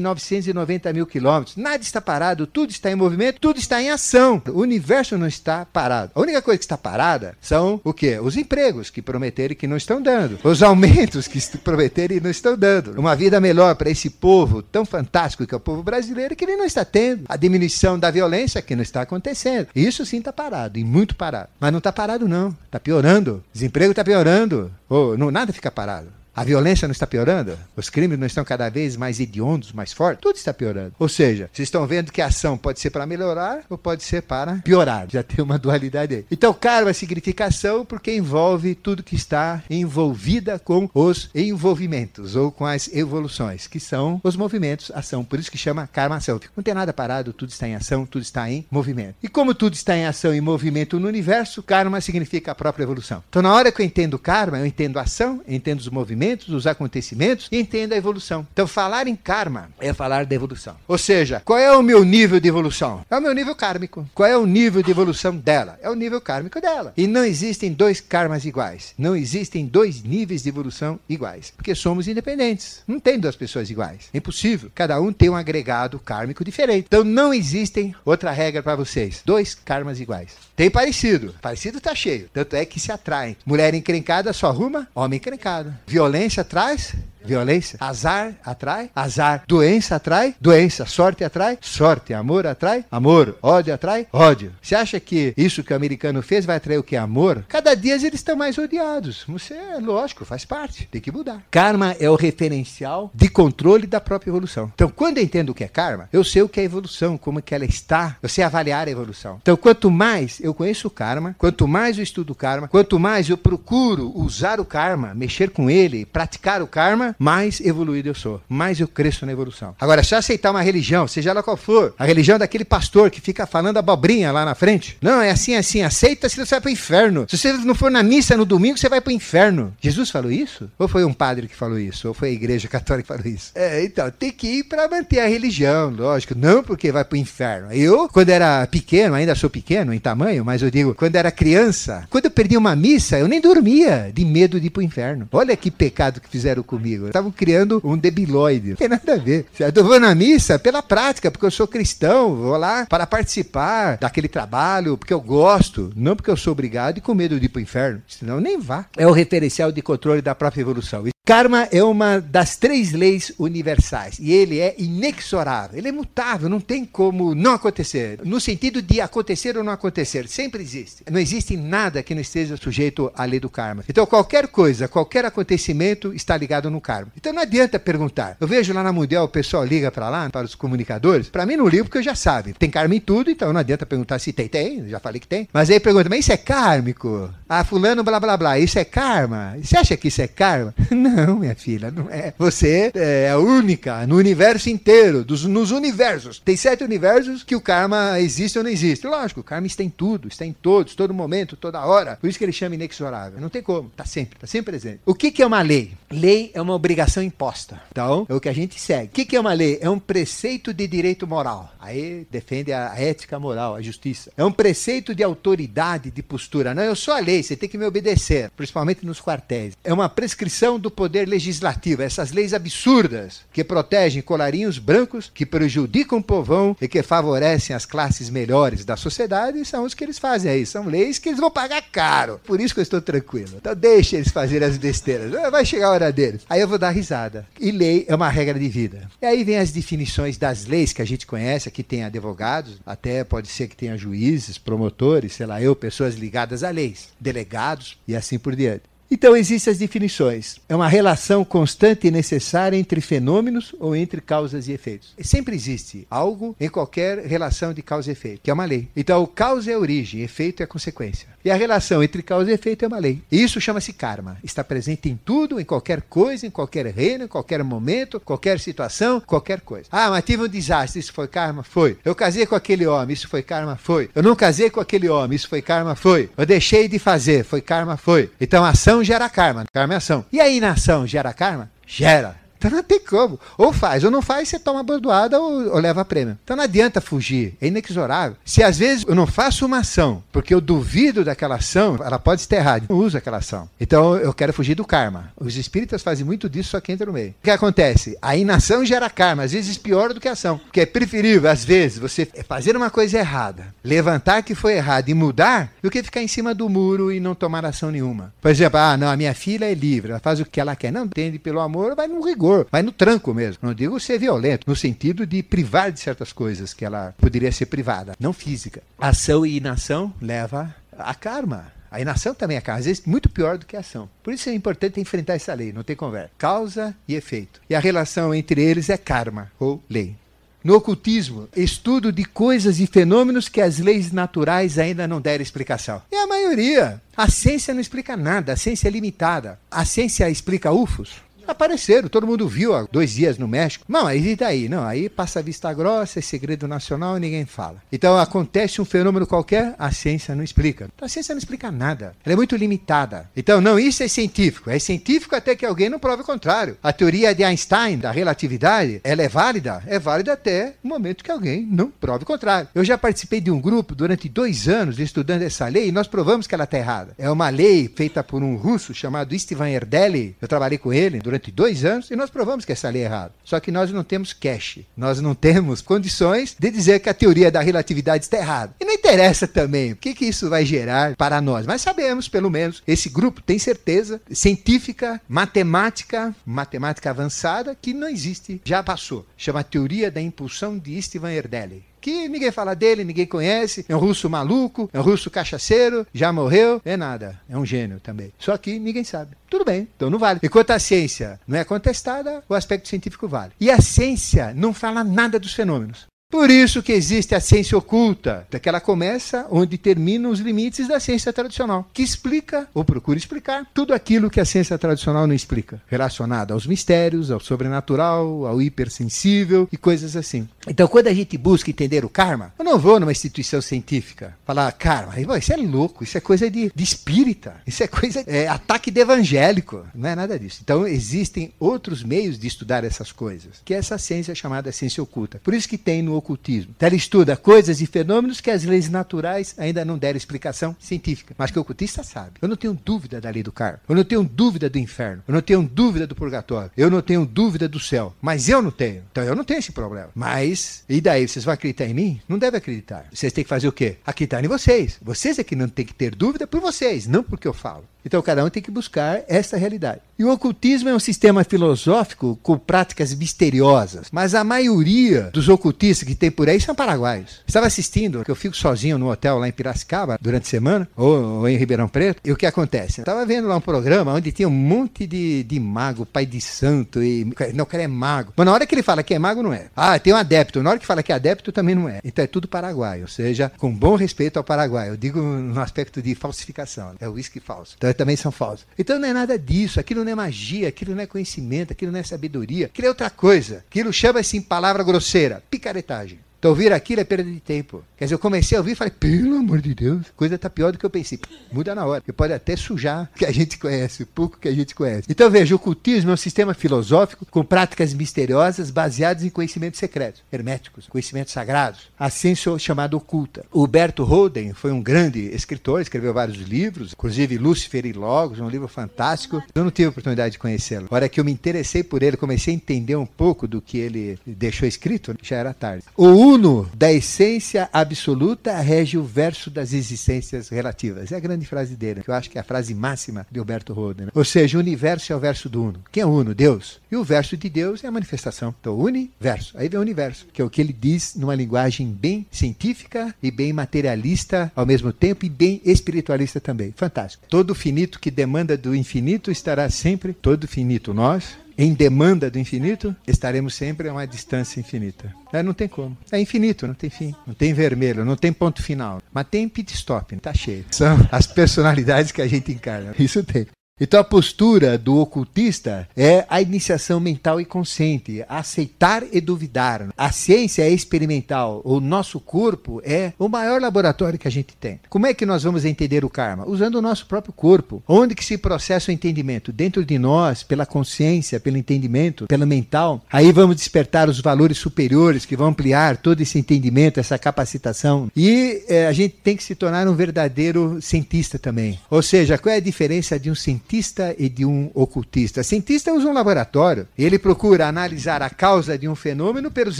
990 mil quilômetros. Nada está parado, tudo está em movimento, tudo está em ação. O universo não está parado. A única coisa que está parada são o quê? Os empregos que prometeram que não estão dando, os aumentos que prometeram e não estão dando. Uma vida melhor para esse povo tão fantástico que é o povo brasileiro que ele não está tendo. A diminuição da violência que não está acontecendo. Isso sim está parado, e muito parado. Mas não está parado não, está piorando. Desemprego está piorando. Oh, não, nada fica parado. A violência não está piorando? Os crimes não estão cada vez mais hediondos, mais fortes? Tudo está piorando. Ou seja, vocês estão vendo que a ação pode ser para melhorar ou pode ser para piorar. Já tem uma dualidade aí. Então, karma significa ação porque envolve tudo que está envolvida com os envolvimentos ou com as evoluções, que são os movimentos, ação. Por isso que chama karma ação. Não tem nada parado, tudo está em ação, tudo está em movimento. E como tudo está em ação e movimento no universo, karma significa a própria evolução. Então, na hora que eu entendo karma, eu entendo ação, eu entendo os movimentos elementos, dos acontecimentos e entenda a evolução. Então, falar em karma é falar da evolução. Ou seja, qual é o meu nível de evolução? É o meu nível kármico. Qual é o nível de evolução dela? É o nível kármico dela. E não existem dois karmas iguais. Não existem dois níveis de evolução iguais. Porque somos independentes. Não tem duas pessoas iguais. É impossível. Cada um tem um agregado kármico diferente. Então, não existem outra regra para vocês: dois karmas iguais. Tem parecido. Parecido tá cheio. Tanto é que se atraem. Mulher encrencada só arruma homem encrencado. Violência traz Violência. Azar atrai, azar. Doença atrai, doença. Sorte atrai, sorte. Amor atrai, amor. Ódio atrai, ódio. Você acha que isso que o americano fez vai atrair o que? Amor? Cada dia eles estão mais odiados. Você, lógico, faz parte. Tem que mudar. Karma é o referencial de controle da própria evolução. Então, quando eu entendo o que é karma, eu sei o que é evolução, como que ela está. Eu sei avaliar a evolução. Então, quanto mais eu conheço o karma, quanto mais eu estudo o karma, quanto mais eu procuro usar o karma, mexer com ele, praticar o karma, mais evoluído eu sou, mais eu cresço na evolução. Agora, se eu aceitar uma religião, seja ela qual for, a religião daquele pastor que fica falando abobrinha lá na frente, não, é assim, é assim, aceita, senão você vai para o inferno. Se você não for na missa no domingo, você vai para o inferno. Jesus falou isso? Ou foi um padre que falou isso? Ou foi a igreja católica que falou isso? É, então, tem que ir para manter a religião, lógico, não porque vai para o inferno. Eu, quando era pequeno, ainda sou pequeno em tamanho, mas eu digo, quando era criança, quando eu perdi uma missa, eu nem dormia de medo de ir para o inferno. Olha que pecado que fizeram comigo comigo. Estavam criando um debilóide. Não tem nada a ver. Eu vou na missa pela prática, porque eu sou cristão, vou lá para participar daquele trabalho, porque eu gosto, não porque eu sou obrigado e com medo de ir para o inferno. Senão nem vá. É o referencial de controle da própria evolução. Karma é uma das três leis universais e ele é inexorável, ele é mutável, não tem como não acontecer. No sentido de acontecer ou não acontecer, sempre existe. Não existe nada que não esteja sujeito à lei do karma. Então qualquer coisa, qualquer acontecimento está ligado no karma. Então não adianta perguntar. Eu vejo lá na Mundial o pessoal liga para lá, para os comunicadores. Para mim não ligo porque eu já sabe. Tem karma em tudo, então não adianta perguntar se tem, tem, já falei que tem. Mas aí pergunta, mas isso é kármico? Ah, fulano blá blá blá, isso é karma? Você acha que isso é karma? Não. Não, minha filha, não é. Você é, é a única no universo inteiro, dos, nos universos. Tem sete universos que o karma existe ou não existe. Lógico, o karma está em tudo, está em todos, todo momento, toda hora. Por isso que ele chama inexorável. Não tem como, está sempre, está sempre presente. O que, que é uma lei? Lei é uma obrigação imposta. Então, é o que a gente segue. O que, que é uma lei? É um preceito de direito moral. Aí defende a ética moral, a justiça. É um preceito de autoridade, de postura. Não, eu sou a lei, você tem que me obedecer, principalmente nos quartéis. É uma prescrição do poder legislativo, essas leis absurdas que protegem colarinhos brancos, que prejudicam o povão e que favorecem as classes melhores da sociedade, são os que eles fazem aí. São leis que eles vão pagar caro. Por isso que eu estou tranquilo. Então deixa eles fazerem as besteiras. Eh, vai chegar a hora deles. Aí eu vou dar risada. E lei é uma regra de vida. E aí vem as definições das leis que a gente conhece, aqui tem advogados, até pode ser que tenha juízes, promotores, sei lá eu, pessoas ligadas a leis, delegados e assim por diante. Então, existem as definições. É uma relação constante e necessária entre fenômenos ou entre causas e efeitos. Sempre existe algo em qualquer relação de causa e efeito, que é uma lei. Então, causa é a origem, efeito é a consequência. E a relação entre causa e efeito é uma lei. E isso chama-se karma. Está presente em tudo, em qualquer coisa, em qualquer reino, em qualquer momento, qualquer situação, qualquer coisa. Ah, mas tive um desastre, isso foi karma? Foi. Eu casei com aquele homem, isso foi karma? Foi. Eu não casei com aquele homem, isso foi karma? Foi. Eu deixei de fazer, foi karma? Foi. Então, a ação ação gera karma. Karma é ação. E a inação gera karma? Gera. Então não tem como. Ou faz, ou não faz, você toma bordoada ou, ou leva prêmio. Então não adianta fugir, é inexorável. Se às vezes eu não faço uma ação, porque eu duvido daquela ação, ela pode estar errada, eu não uso aquela ação. Então eu quero fugir do karma. Os espíritas fazem muito disso, só que entra no meio. O que acontece? A inação gera karma, às vezes pior do que a ação. Porque é preferível, às vezes, você fazer uma coisa errada, levantar que foi errado e mudar, do que ficar em cima do muro e não tomar ação nenhuma. Por exemplo, ah, não, a minha filha é livre, ela faz o que ela quer. Não, entende pelo amor, vai no rigor superior, mas no tranco mesmo. Não digo ser violento, no sentido de privar de certas coisas que ela poderia ser privada, não física. Ação e inação leva a karma. A inação também é causa, às vezes muito pior do que a ação. Por isso é importante enfrentar essa lei, não tem conversa. Causa e efeito. E a relação entre eles é karma ou lei. No ocultismo, estudo de coisas e fenômenos que as leis naturais ainda não deram explicação. É a maioria. A ciência não explica nada, a ciência é limitada. A ciência explica UFOs? apareceram, todo mundo viu há dois dias no México. Não, aí e daí? Não, aí passa a vista grossa, é segredo nacional e ninguém fala. Então acontece um fenômeno qualquer, a ciência não explica. Então, a ciência não explica nada. Ela é muito limitada. Então, não, isso é científico. É científico até que alguém não prove o contrário. A teoria de Einstein, da relatividade, ela é válida? É válida até o momento que alguém não prove o contrário. Eu já participei de um grupo durante dois anos estudando essa lei e nós provamos que ela está errada. É uma lei feita por um russo chamado Ivan Erdely. Eu trabalhei com ele durante 102 anos e nós provamos que essa lei é errada. Só que nós não temos cash, nós não temos condições de dizer que a teoria da relatividade está errada. E não interessa também o que, que isso vai gerar para nós, mas sabemos, pelo menos, esse grupo tem certeza científica, matemática, matemática avançada, que não existe, já passou. Chama Teoria da Impulsão de Stefan Erdely que ninguém fala dele, ninguém conhece. É um russo maluco, é um russo cachaceiro, já morreu, é nada. É um gênio também. Só que ninguém sabe. Tudo bem, então não vale. Enquanto a ciência não é contestada, o aspecto científico vale. E a ciência não fala nada dos fenômenos. Por isso que existe a ciência oculta, que ela começa onde terminam os limites da ciência tradicional, que explica, ou procura explicar, tudo aquilo que a ciência tradicional não explica, relacionado aos mistérios, ao sobrenatural, ao hipersensível e coisas assim. Então, quando a gente busca entender o karma, eu não vou numa instituição científica falar karma, isso é louco, isso é coisa de, de espírita, isso é coisa, é ataque de evangélico, não é nada disso. Então, existem outros meios de estudar essas coisas, que é essa ciência chamada ciência oculta. Por isso que tem no ocultismo. Então ela estuda coisas e fenômenos que as leis naturais ainda não deram explicação científica, mas que o ocultista sabe. Eu não tenho dúvida da lei do karma, eu não tenho dúvida do inferno, eu não tenho dúvida do purgatório, eu não tenho dúvida do céu, mas eu não tenho. Então eu não tenho esse problema. Mas, e daí? Vocês vão acreditar em mim? Não deve acreditar. Vocês têm que fazer o quê? Acreditar em vocês. Vocês é que não tem que ter dúvida por vocês, não porque eu falo. Então cada um tem que buscar essa realidade. E o ocultismo é um sistema filosófico com práticas misteriosas, mas a maioria dos ocultistas e tem por aí são é paraguaios. Estava assistindo, que eu fico sozinho no hotel lá em Piracicaba durante a semana, ou, ou em Ribeirão Preto, e o que acontece? Estava vendo lá um programa onde tinha um monte de, de mago, pai de santo, e não, o cara é mago. Mas na hora que ele fala que é mago, não é. Ah, tem um adepto. Na hora que fala que é adepto, também não é. Então é tudo paraguaio, ou seja, com bom respeito ao Paraguai. Eu digo no aspecto de falsificação, é o uísque falso. Então também são falsos. Então não é nada disso, aquilo não é magia, aquilo não é conhecimento, aquilo não é sabedoria, aquilo é outra coisa. Aquilo chama-se em palavra grosseira, picaretagem coragem. Então ouvir aquilo é perda de tempo. Quer dizer, eu comecei a ouvir e falei, pelo amor de Deus, coisa tá pior do que eu pensei. Muda na hora, porque pode até sujar o que a gente conhece, o pouco que a gente conhece. Então veja, o cultismo é um sistema filosófico com práticas misteriosas baseadas em conhecimentos secretos, herméticos, conhecimentos sagrados, a ciência é chamada oculta. O Huberto Roden foi um grande escritor, escreveu vários livros, inclusive Lúcifer e Logos, um livro fantástico. Eu não tive oportunidade de conhecê-lo. A hora que eu me interessei por ele, comecei a entender um pouco do que ele deixou escrito, já era tarde. O Uno, da essência absoluta, rege o verso das existências relativas. É a grande frase dele, que eu acho que é a frase máxima de Alberto Roden. Ou seja, o universo é o verso do Uno. Quem é o Uno? Deus. E o verso de Deus é a manifestação. Então, universo. Aí vem o universo, que é o que ele diz numa linguagem bem científica e bem materialista ao mesmo tempo e bem espiritualista também. Fantástico. Todo finito que demanda do infinito estará sempre, todo finito nós, em demanda do infinito, estaremos sempre a uma distância infinita. É, não tem como. É infinito, não tem fim. Não tem vermelho, não tem ponto final. Mas tem pit stop, tá cheio. São as personalidades que a gente encarna. Isso tem. Então a postura do ocultista é a iniciação mental e consciente, aceitar e duvidar. A ciência é experimental, o nosso corpo é o maior laboratório que a gente tem. Como é que nós vamos entender o karma? Usando o nosso próprio corpo. Onde que se processa o entendimento? Dentro de nós, pela consciência, pelo entendimento, pelo mental. Aí vamos despertar os valores superiores que vão ampliar todo esse entendimento, essa capacitação. E é, a gente tem que se tornar um verdadeiro cientista também. Ou seja, qual é a diferença de um cientista cientista e de um ocultista. Cientista usa um laboratório. Ele procura analisar a causa de um fenômeno pelos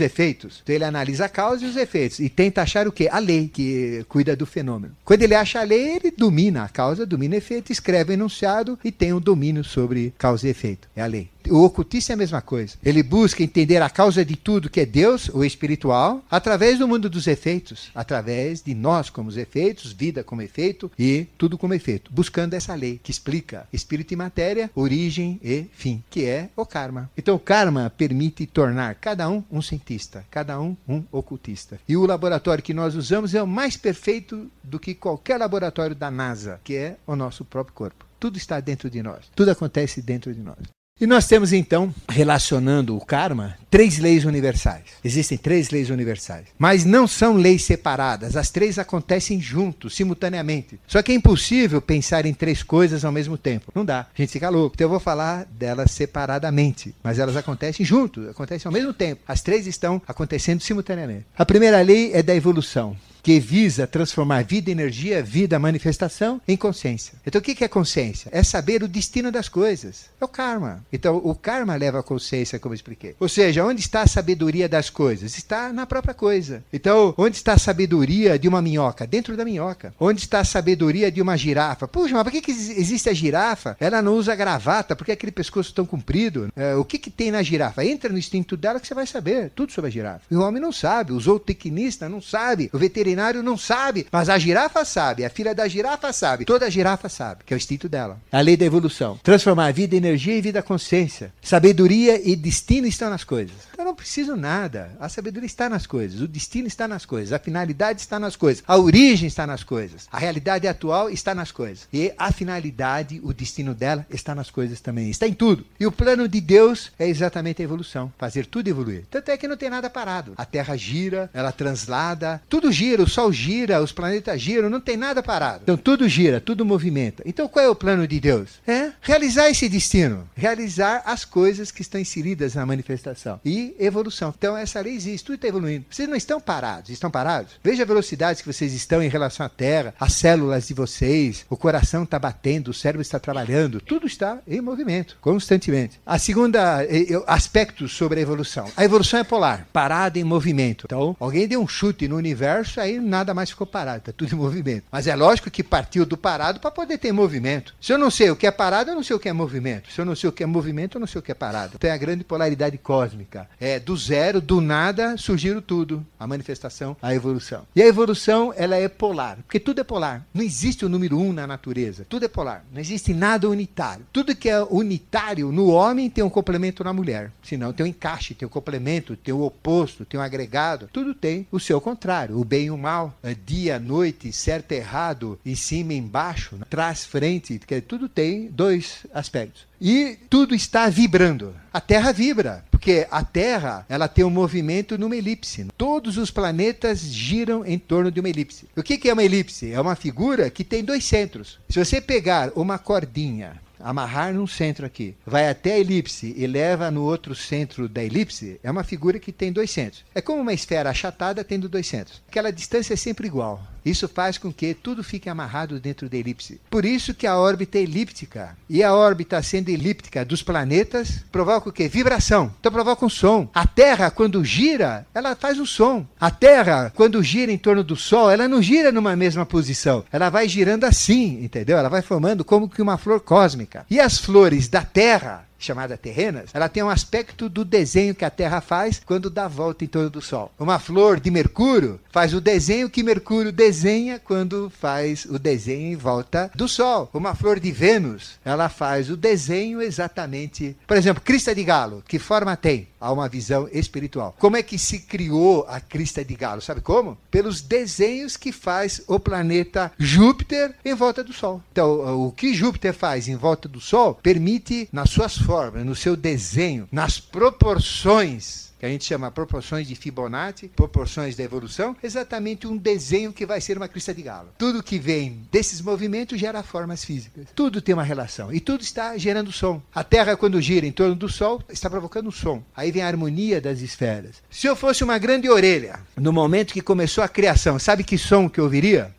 efeitos. Então ele analisa a causa e os efeitos e tenta achar o quê? A lei que cuida do fenômeno. Quando ele acha a lei, ele domina a causa, domina o efeito, escreve o enunciado e tem o um domínio sobre causa e efeito. É a lei. O ocultista é a mesma coisa. Ele busca entender a causa de tudo que é Deus, o espiritual, através do mundo dos efeitos, através de nós como os efeitos, vida como efeito e tudo como efeito, buscando essa lei que explica espírito e matéria, origem e fim, que é o karma. Então o karma permite tornar cada um um cientista, cada um um ocultista. E o laboratório que nós usamos é o mais perfeito do que qualquer laboratório da NASA, que é o nosso próprio corpo. Tudo está dentro de nós. Tudo acontece dentro de nós. E nós temos então, relacionando o karma, três leis universais. Existem três leis universais, mas não são leis separadas. As três acontecem juntos, simultaneamente. Só que é impossível pensar em três coisas ao mesmo tempo. Não dá. A gente fica louco. Então eu vou falar delas separadamente, mas elas acontecem juntos, acontecem ao mesmo tempo. As três estão acontecendo simultaneamente. A primeira lei é da evolução que visa transformar vida energia, vida, manifestação, em consciência. Então o que é consciência? É saber o destino das coisas. É o karma. Então o karma leva a consciência, como eu expliquei. Ou seja, onde está a sabedoria das coisas? Está na própria coisa. Então, onde está a sabedoria de uma minhoca? Dentro da minhoca. Onde está a sabedoria de uma girafa? Puxa, mas por que, que existe a girafa? Ela não usa gravata, por que aquele pescoço tão comprido? É, o que, que tem na girafa? Entra no instinto dela que você vai saber tudo sobre a girafa. E o homem não sabe, os zootecnista não sabe, o veterinário veterinário não sabe, mas a girafa sabe, a filha da girafa sabe, toda girafa sabe, que é o instinto dela. A lei da evolução. Transformar a vida em energia e vida em consciência. Sabedoria e destino estão nas coisas. Eu não preciso nada. A sabedoria está nas coisas, o destino está nas coisas, a finalidade está nas coisas, a origem está nas coisas, a realidade atual está nas coisas. E a finalidade, o destino dela está nas coisas também, está em tudo. E o plano de Deus é exatamente a evolução, fazer tudo evoluir. Tanto é que não tem nada parado. A Terra gira, ela translada, tudo gira o Sol gira, os planetas giram, não tem nada parado. Então tudo gira, tudo movimenta. Então qual é o plano de Deus? É realizar esse destino, realizar as coisas que estão inseridas na manifestação e evolução. Então essa lei existe, tudo está evoluindo. Vocês não estão parados, estão parados. Veja a velocidade que vocês estão em relação à Terra, as células de vocês, o coração está batendo, o cérebro está trabalhando, tudo está em movimento constantemente. A segunda eh, eh, aspecto sobre a evolução. A evolução é polar, parada em movimento. Então alguém deu um chute no universo, aí aí nada mais ficou parado, está tudo em movimento. Mas é lógico que partiu do parado para poder ter movimento. Se eu não sei o que é parado, eu não sei o que é movimento. Se eu não sei o que é movimento, eu não sei o que é parado. Tem então é a grande polaridade cósmica. É do zero, do nada, surgiram tudo. A manifestação, a evolução. E a evolução, ela é polar, porque tudo é polar. Não existe o número um na natureza. Tudo é polar. Não existe nada unitário. Tudo que é unitário no homem tem um complemento na mulher. Senão tem um encaixe, tem um complemento, tem o um oposto, tem um agregado. Tudo tem o seu contrário, o bem e o mal, é dia, noite, certo, errado, em cima, embaixo, né? trás, frente, tudo tem dois aspectos. E tudo está vibrando. A Terra vibra, porque a Terra ela tem um movimento numa elipse. Né? Todos os planetas giram em torno de uma elipse. O que é uma elipse? É uma figura que tem dois centros. Se você pegar uma cordinha amarrar num centro aqui, vai até a elipse e leva no outro centro da elipse, é uma figura que tem dois centros. É como uma esfera achatada tendo dois centros. Aquela distância é sempre igual. Isso faz com que tudo fique amarrado dentro da elipse. Por isso que a órbita é elíptica. E a órbita sendo elíptica dos planetas provoca o quê? Vibração. Então provoca um som. A Terra, quando gira, ela faz um som. A Terra, quando gira em torno do Sol, ela não gira numa mesma posição. Ela vai girando assim, entendeu? Ela vai formando como que uma flor cósmica. E as flores da Terra, chamada terrenas, ela tem um aspecto do desenho que a Terra faz quando dá volta em torno do Sol. Uma flor de Mercúrio faz o desenho que Mercúrio desenha quando faz o desenho em volta do Sol. Uma flor de Vênus, ela faz o desenho exatamente. Por exemplo, crista de galo, que forma tem? a uma visão espiritual. Como é que se criou a crista de galo? Sabe como? Pelos desenhos que faz o planeta Júpiter em volta do Sol. Então, o que Júpiter faz em volta do Sol permite, nas suas formas, no seu desenho, nas proporções que a gente chama proporções de Fibonacci, proporções da evolução, exatamente um desenho que vai ser uma crista de galo. Tudo que vem desses movimentos gera formas físicas. Tudo tem uma relação e tudo está gerando som. A Terra, quando gira em torno do Sol, está provocando som. Aí vem a harmonia das esferas. Se eu fosse uma grande orelha, no momento que começou a criação, sabe que som que eu ouviria?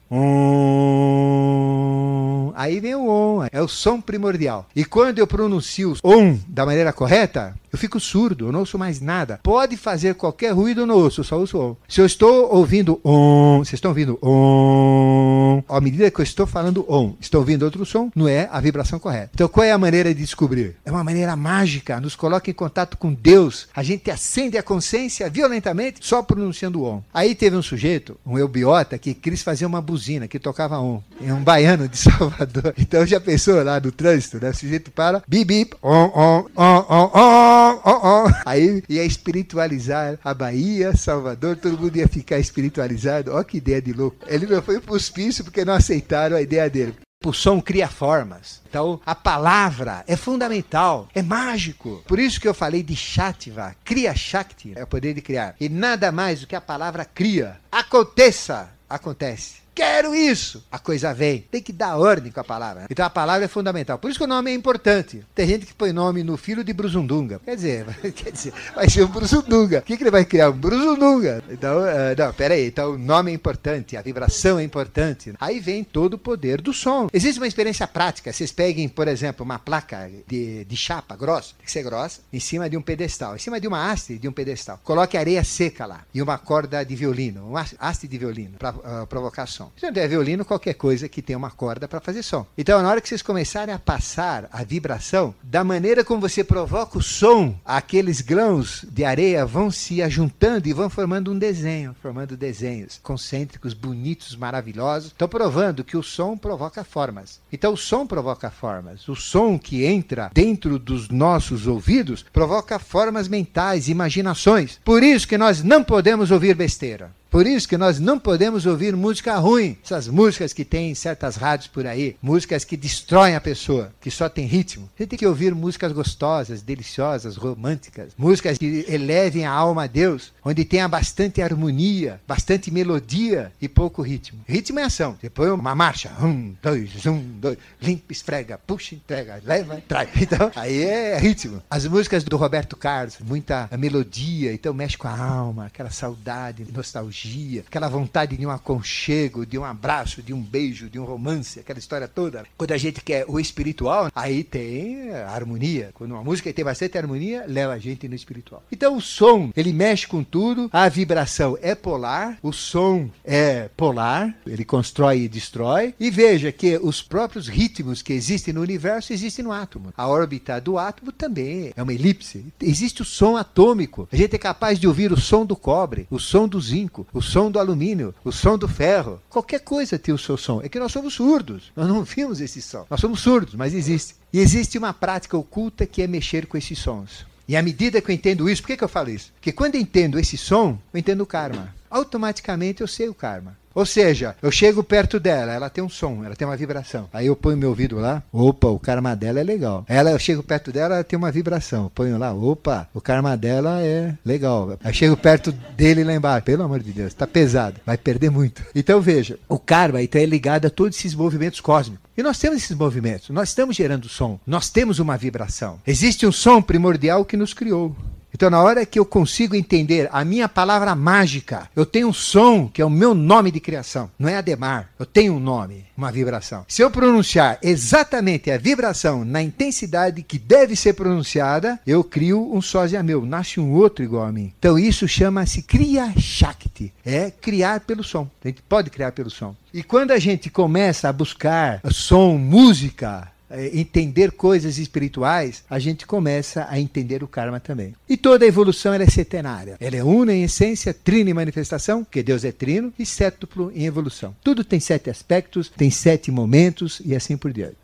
Aí vem o on, é o som primordial. E quando eu pronuncio o on da maneira correta, eu fico surdo, eu não ouço mais nada. Pode fazer qualquer ruído, eu não ouço, só ouço om. Se eu estou ouvindo on, vocês estão ouvindo on? à medida que eu estou falando on, estou ouvindo outro som, não é a vibração correta. Então qual é a maneira de descobrir? É uma maneira mágica, nos coloca em contato com Deus. A gente acende a consciência violentamente só pronunciando on. Aí teve um sujeito, um eubiota, que quis fazer uma buzina, que tocava on É um baiano de Salvador. Então já pensou lá no trânsito, né? O sujeito para, bip, bip, om, om, om, om, om oh, oh, oh. Aí ia espiritualizar a Bahia, Salvador, todo mundo ia ficar espiritualizado. Olha que ideia de louco. Ele não foi pro hospício porque não aceitaram a ideia dele. O som cria formas. Então, a palavra é fundamental, é mágico. Por isso que eu falei de Shativa. Cria Shakti, é o poder de criar. E nada mais do que a palavra cria. Aconteça, acontece quero isso. A coisa vem. Tem que dar ordem com a palavra. Né? Então a palavra é fundamental. Por isso que o nome é importante. Tem gente que põe nome no filho de Brusundunga. Quer dizer, quer dizer vai ser um Brusundunga. O que, que ele vai criar? Um Brusundunga. Então, uh, não, peraí. Então o nome é importante, a vibração é importante. Aí vem todo o poder do som. Existe uma experiência prática. Vocês peguem, por exemplo, uma placa de, de chapa grossa, tem que ser grossa, em cima de um pedestal, em cima de uma haste de um pedestal. Coloque areia seca lá e uma corda de violino, uma haste de violino, para uh, ah, provocar som som. Se não tiver violino, qualquer coisa que tenha uma corda para fazer som. Então, na hora que vocês começarem a passar a vibração, da maneira como você provoca o som, aqueles grãos de areia vão se ajuntando e vão formando um desenho, formando desenhos concêntricos, bonitos, maravilhosos. Estão provando que o som provoca formas. Então, o som provoca formas. O som que entra dentro dos nossos ouvidos provoca formas mentais, imaginações. Por isso que nós não podemos ouvir besteira. Por isso que nós não podemos ouvir música ruim, essas músicas que tem em certas rádios por aí, músicas que destroem a pessoa, que só tem ritmo. Você tem que ouvir músicas gostosas, deliciosas, românticas, músicas que elevem a alma a Deus, onde tenha bastante harmonia, bastante melodia e pouco ritmo. Ritmo é ação. Depois uma marcha, um, dois, um, dois, limpa, esfrega, puxa, entrega, leva, traz. Então, aí é ritmo. As músicas do Roberto Carlos, muita melodia, então mexe com a alma, aquela saudade, nostalgia aquela vontade de um aconchego, de um abraço, de um beijo, de um romance, aquela história toda. Quando a gente quer o espiritual, aí tem harmonia. Quando uma música tem bastante harmonia, leva a gente no espiritual. Então o som, ele mexe com tudo, a vibração é polar, o som é polar, ele constrói e destrói. E veja que os próprios ritmos que existem no universo existem no átomo. A órbita do átomo também é uma elipse. Existe o som atômico. A gente é capaz de ouvir o som do cobre, o som do zinco, o som do alumínio, o som do ferro. Qualquer coisa tem o seu som. É que nós somos surdos. Nós não vimos esse som. Nós somos surdos, mas existe. E existe uma prática oculta que é mexer com esses sons. E à medida que eu entendo isso, por que, que eu falo isso? Porque quando eu entendo esse som, eu entendo o karma. Automaticamente eu sei o karma. Ou seja, eu chego perto dela, ela tem um som, ela tem uma vibração. Aí eu ponho meu ouvido lá, opa, o karma dela é legal. Ela, eu chego perto dela, ela tem uma vibração. Eu ponho lá, opa, o karma dela é legal. Aí chego perto dele lá embaixo, pelo amor de Deus, tá pesado, vai perder muito. Então veja, o karma então, é ligado a todos esses movimentos cósmicos. E nós temos esses movimentos, nós estamos gerando som, nós temos uma vibração. Existe um som primordial que nos criou. Então, na hora que eu consigo entender a minha palavra mágica, eu tenho um som que é o meu nome de criação, não é Ademar. Eu tenho um nome, uma vibração. Se eu pronunciar exatamente a vibração na intensidade que deve ser pronunciada, eu crio um sósia meu, nasce um outro igual a mim. Então, isso chama-se Kriya Shakti é criar pelo som. A gente pode criar pelo som. E quando a gente começa a buscar som, música, é, entender coisas espirituais, a gente começa a entender o karma também. E toda a evolução é setenária. Ela é una em essência, trina em manifestação, que Deus é trino, e sétuplo em evolução. Tudo tem sete aspectos, tem sete momentos e assim por diante.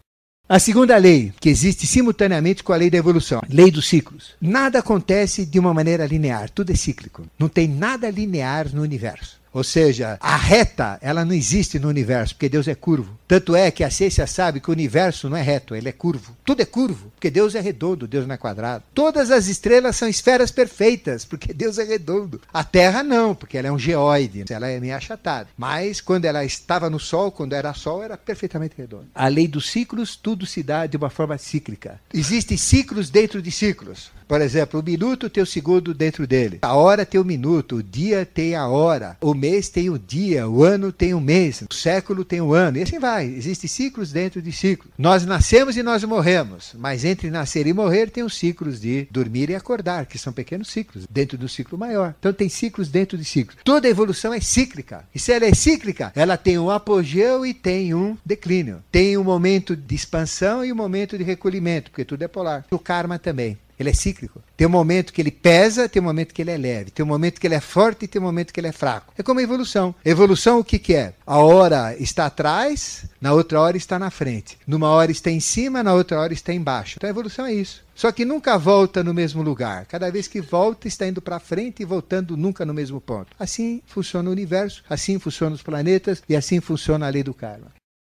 A segunda lei, que existe simultaneamente com a lei da evolução, lei dos ciclos. Nada acontece de uma maneira linear, tudo é cíclico. Não tem nada linear no universo. Ou seja, a reta, ela não existe no universo, porque Deus é curvo. Tanto é que a ciência sabe que o universo não é reto, ele é curvo. Tudo é curvo, porque Deus é redondo, Deus não é quadrado. Todas as estrelas são esferas perfeitas, porque Deus é redondo. A Terra não, porque ela é um geóide, ela é meio achatada. Mas quando ela estava no Sol, quando era Sol, era perfeitamente redonda. A lei dos ciclos, tudo se dá de uma forma cíclica. Existem ciclos dentro de ciclos. Por exemplo, o minuto tem o segundo dentro dele, a hora tem o minuto, o dia tem a hora, o mês tem o dia, o ano tem o mês, o século tem o ano, e assim vai. Existem ciclos dentro de ciclos. Nós nascemos e nós morremos, mas entre nascer e morrer tem os ciclos de dormir e acordar, que são pequenos ciclos, dentro do ciclo maior. Então tem ciclos dentro de ciclos. Toda evolução é cíclica. E se ela é cíclica, ela tem um apogeu e tem um declínio. Tem um momento de expansão e um momento de recolhimento, porque tudo é polar. O karma também. Ele é cíclico. Tem um momento que ele pesa, tem um momento que ele é leve. Tem um momento que ele é forte e tem um momento que ele é fraco. É como a evolução. evolução o que, que é? A hora está atrás, na outra hora está na frente. Numa hora está em cima, na outra hora está embaixo. Então a evolução é isso. Só que nunca volta no mesmo lugar. Cada vez que volta, está indo para frente e voltando nunca no mesmo ponto. Assim funciona o universo, assim funcionam os planetas e assim funciona a lei do karma.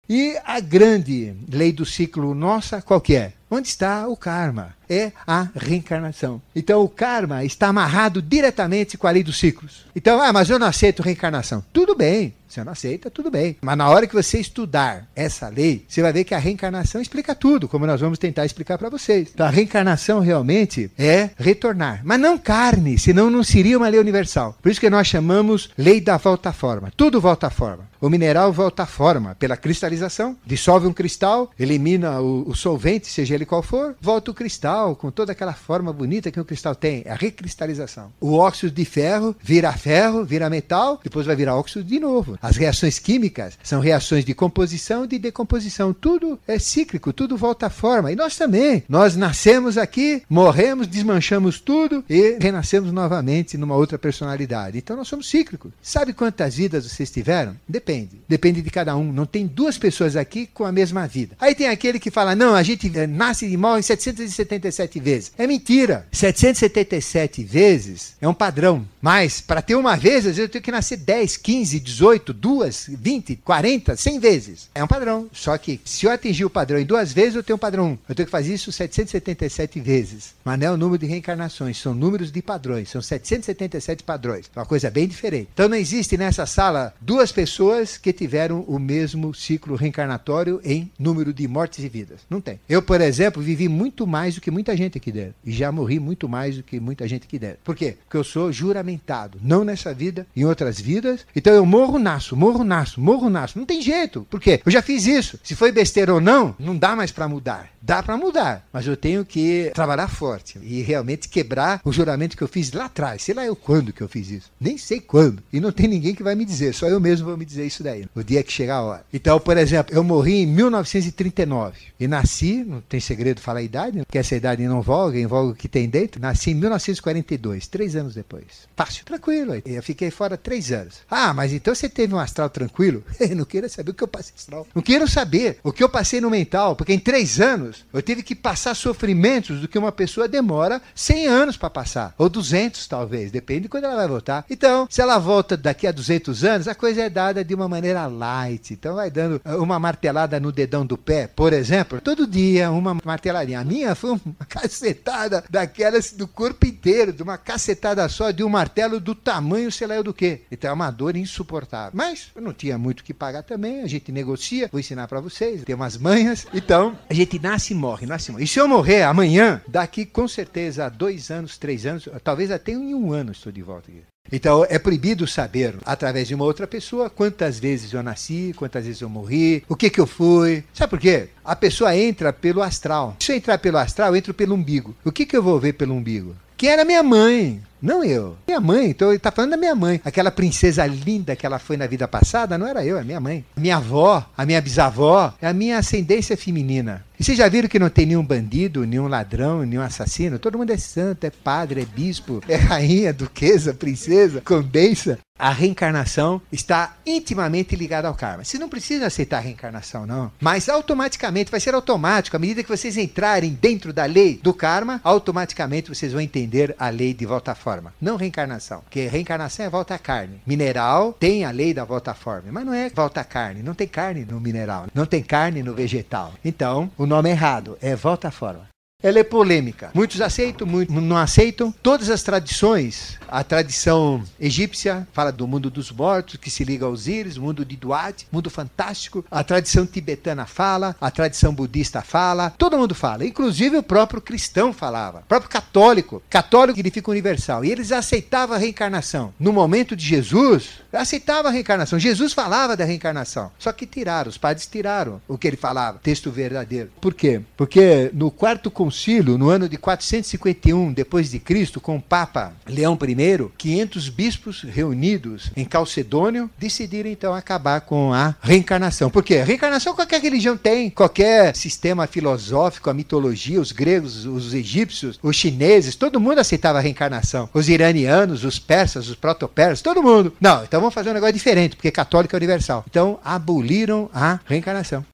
E a grande lei do ciclo nossa, qual que é? Onde está o karma? é a reencarnação. Então o karma está amarrado diretamente com a lei dos ciclos. Então, ah, mas eu não aceito reencarnação. Tudo bem, você não aceita, tudo bem. Mas na hora que você estudar essa lei, você vai ver que a reencarnação explica tudo, como nós vamos tentar explicar para vocês. Então, a reencarnação realmente é retornar. Mas não carne, senão não seria uma lei universal. Por isso que nós chamamos lei da volta à forma. Tudo volta à forma. O mineral volta à forma pela cristalização, dissolve um cristal, elimina o, o solvente, seja ele qual for, volta o cristal cristal com toda aquela forma bonita que um cristal tem, a recristalização. O óxido de ferro vira ferro, vira metal, depois vai virar óxido de novo. As reações químicas são reações de composição e de decomposição. Tudo é cíclico, tudo volta à forma. E nós também. Nós nascemos aqui, morremos, desmanchamos tudo e renascemos novamente numa outra personalidade. Então nós somos cíclicos. Sabe quantas vidas vocês tiveram? Depende. Depende de cada um. Não tem duas pessoas aqui com a mesma vida. Aí tem aquele que fala: não, a gente eh, nasce e morre 770 777 vezes. É mentira. 777 vezes é um padrão. Mas para ter uma vez, às vezes eu tenho que nascer 10, 15, 18, 2, 20, 40, 100 vezes. É um padrão. Só que se eu atingir o padrão em duas vezes, eu tenho um padrão. Eu tenho que fazer isso 777 vezes. Mas não é o número de reencarnações, são números de padrões. São 777 padrões. Uma coisa bem diferente. Então não existe nessa sala duas pessoas que tiveram o mesmo ciclo reencarnatório em número de mortes e vidas. Não tem. Eu, por exemplo, vivi muito mais do que muita gente aqui dentro. E já morri muito mais do que muita gente aqui dentro. Por quê? Porque eu sou juramentado. Não nessa vida, em outras vidas. Então eu morro, nasço, morro, nasço, morro, nasço. Não tem jeito. Por quê? Eu já fiz isso. Se foi besteira ou não, não dá mais para mudar. Dá para mudar, mas eu tenho que trabalhar forte e realmente quebrar o juramento que eu fiz lá atrás. Sei lá eu quando que eu fiz isso. Nem sei quando. E não tem ninguém que vai me dizer, só eu mesmo vou me dizer isso daí. O dia que chegar a hora. Então, por exemplo, eu morri em 1939 e nasci, não tem segredo falar a idade, não né? quer ser sociedade não voga, em voga o que tem dentro, nasci em 1942, três anos depois. Fácil, tranquilo. Eu fiquei fora três anos. Ah, mas então você teve um astral tranquilo? Eu não quero saber o que eu passei astral. Não quero saber o que eu passei no mental, porque em três anos eu tive que passar sofrimentos do que uma pessoa demora 100 anos para passar, ou 200 talvez, depende de quando ela vai voltar. Então, se ela volta daqui a 200 anos, a coisa é dada de uma maneira light. Então, vai dando ah, uma martelada no dedão do pé, por exemplo, todo dia uma marteladinha. A minha foi um uma cacetada daquelas do corpo inteiro, de uma cacetada só, de um martelo do tamanho, sei lá eu do que. Então é uma dor insuportável. Mas eu não tinha muito o que pagar também, a gente negocia, vou ensinar para vocês, tem umas manhas. Então, a gente nasce e morre, nasce e morre. E se eu morrer amanhã, daqui com certeza dois anos, três anos, talvez até em um ano estou de volta aqui. Então é proibido saber, através de uma outra pessoa, quantas vezes eu nasci, quantas vezes eu morri, o que que eu fui. Sabe por quê? A pessoa entra pelo astral. Se eu entrar pelo astral, eu entro pelo umbigo. O que que eu vou ver pelo umbigo? Quem era minha mãe? Não eu. Minha mãe, então ele tá falando da minha mãe. Aquela princesa linda que ela foi na vida passada, não era eu, é minha mãe. Minha avó, a minha bisavó, é a minha ascendência feminina. E vocês já viram que não tem nenhum bandido, nenhum ladrão, nenhum assassino? Todo mundo é santo, é padre, é bispo, é rainha, duquesa, princesa, condensa. A reencarnação está intimamente ligada ao karma. Vocês não precisam aceitar a reencarnação, não. Mas automaticamente, vai ser automático. À medida que vocês entrarem dentro da lei do karma, automaticamente vocês vão entender a lei de volta à fora forma, não reencarnação. Porque reencarnação é volta à carne. Mineral tem a lei da volta à forma, mas não é volta à carne. Não tem carne no mineral, não tem carne no vegetal. Então, o nome é errado é volta à forma ela é polêmica. Muitos aceitam, muitos não aceitam. Todas as tradições, a tradição egípcia fala do mundo dos mortos, que se liga aos íris, mundo de Duat, mundo fantástico. A tradição tibetana fala, a tradição budista fala, todo mundo fala. Inclusive o próprio cristão falava, o próprio católico. Católico significa universal. E eles aceitavam a reencarnação. No momento de Jesus, aceitava a reencarnação. Jesus falava da reencarnação. Só que tiraram, os padres tiraram o que ele falava, texto verdadeiro. Por quê? Porque no quarto concílio, no ano de 451 depois de Cristo, com o Papa Leão I, 500 bispos reunidos em Calcedônio decidiram então acabar com a reencarnação. Por quê? A reencarnação qualquer religião tem, qualquer sistema filosófico, a mitologia, os gregos, os egípcios, os chineses, todo mundo aceitava a reencarnação. Os iranianos, os persas, os proto-persas, todo mundo. Não, então vamos fazer um negócio diferente, porque católica é universal. Então, aboliram a reencarnação.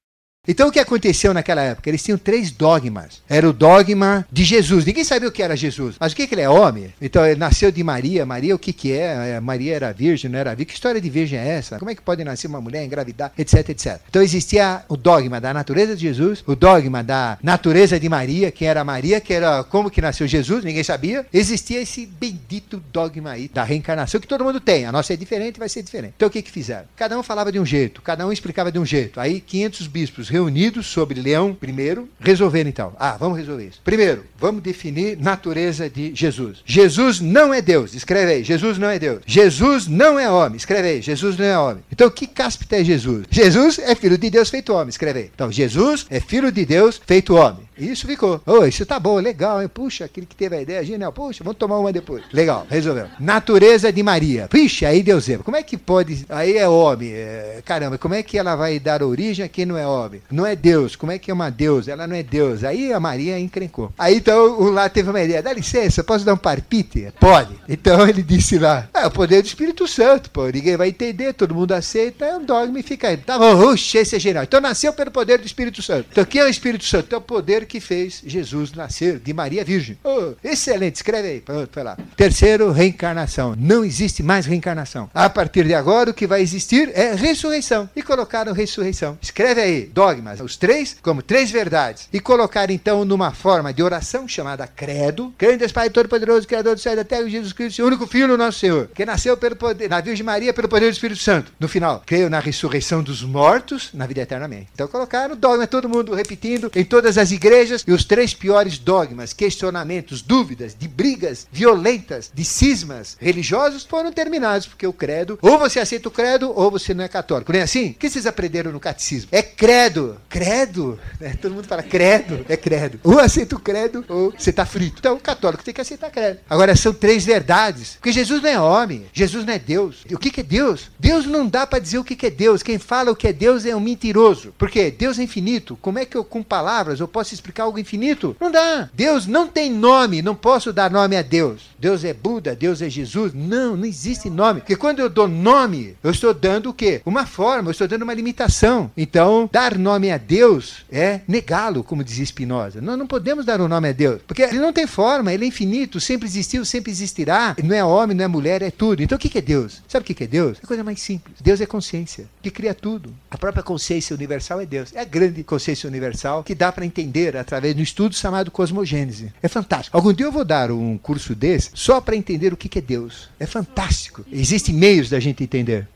Então o que aconteceu naquela época? Eles tinham três dogmas. Era o dogma de Jesus. Ninguém sabia o que era Jesus. Mas o que, que ele é homem? Então ele nasceu de Maria. Maria o que, que é? é? Maria era virgem, não era virgem? Que história de virgem é essa? Como é que pode nascer uma mulher, engravidar, etc, etc. Então existia o dogma da natureza de Jesus, o dogma da natureza de Maria, quem era Maria, que era como que nasceu Jesus, ninguém sabia. Existia esse bendito dogma aí da reencarnação que todo mundo tem. A nossa é diferente, vai ser diferente. Então o que, que fizeram? Cada um falava de um jeito, cada um explicava de um jeito. Aí 500 bispos reunidos sobre Leão I, resolveram então. Ah, vamos resolver isso. Primeiro, vamos definir natureza de Jesus. Jesus não é Deus. Escreve aí. Jesus não é Deus. Jesus não é homem. Escreve aí. Jesus não é homem. Então, que caspita é Jesus? Jesus é filho de Deus feito homem. Escreve aí. Então, Jesus é filho de Deus feito homem isso ficou. Oh, isso tá bom, legal, hein? Puxa, aquele que teve a ideia, genial. Puxa, vamos tomar uma depois. Legal, resolveu. Natureza de Maria. Vixe, aí deu zebra. Como é que pode. Aí é homem. É... Caramba, como é que ela vai dar origem a quem não é homem? Não é Deus. Como é que é uma deusa? Ela não é Deus. Aí a Maria encrencou. Aí então o lá teve uma ideia. Dá licença, posso dar um parpite? Pode. Então ele disse lá. É o poder do Espírito Santo, pô. Ninguém vai entender, todo mundo aceita, é dogma e fica aí. Tá bom, esse é genial. Então nasceu pelo poder do Espírito Santo. Então quem é o Espírito Santo? É o poder que fez Jesus nascer de Maria Virgem. Oh, excelente, escreve aí. Pronto, foi lá. Terceiro, reencarnação. Não existe mais reencarnação. A partir de agora, o que vai existir é ressurreição. E colocaram ressurreição. Escreve aí, dogmas, os três, como três verdades. E colocaram então numa forma de oração chamada credo. Crendo Pai Todo-Poderoso, Criador do céu e da terra, Jesus Cristo, seu único Filho, nosso Senhor que nasceu pelo poder, na Virgem Maria pelo poder do Espírito Santo. No final, creio na ressurreição dos mortos, na vida eternamente. Então colocaram dogma, todo mundo repetindo em todas as igrejas, e os três piores dogmas, questionamentos, dúvidas, de brigas violentas, de cismas religiosos foram terminados, porque o credo, ou você aceita o credo, ou você não é católico. Não é assim? O que vocês aprenderam no catecismo? É credo. Credo. Né? Todo mundo fala credo. É credo. Ou aceita o credo, ou você está frito. Então o católico tem que aceitar credo. Agora são três verdades, porque Jesus não é homem homem. Jesus não é Deus. o que, que é Deus? Deus não dá para dizer o que, que é Deus. Quem fala o que é Deus é um mentiroso. Porque Deus é infinito. Como é que eu, com palavras, eu posso explicar algo infinito? Não dá. Deus não tem nome. Não posso dar nome a Deus. Deus é Buda, Deus é Jesus. Não, não existe nome. Porque quando eu dou nome, eu estou dando o quê? Uma forma, eu estou dando uma limitação. Então, dar nome a Deus é negá-lo, como dizia Spinoza. Nós não podemos dar o um nome a Deus. Porque ele não tem forma, ele é infinito, sempre existiu, sempre existirá. não é homem, não é mulher, é é tudo. Então o que é Deus? Sabe o que é Deus? É a coisa mais simples. Deus é consciência, que cria tudo. A própria consciência universal é Deus. É a grande consciência universal que dá para entender através do estudo chamado cosmogênese. É fantástico. Algum dia eu vou dar um curso desse só para entender o que é Deus. É fantástico. Existem meios da gente entender.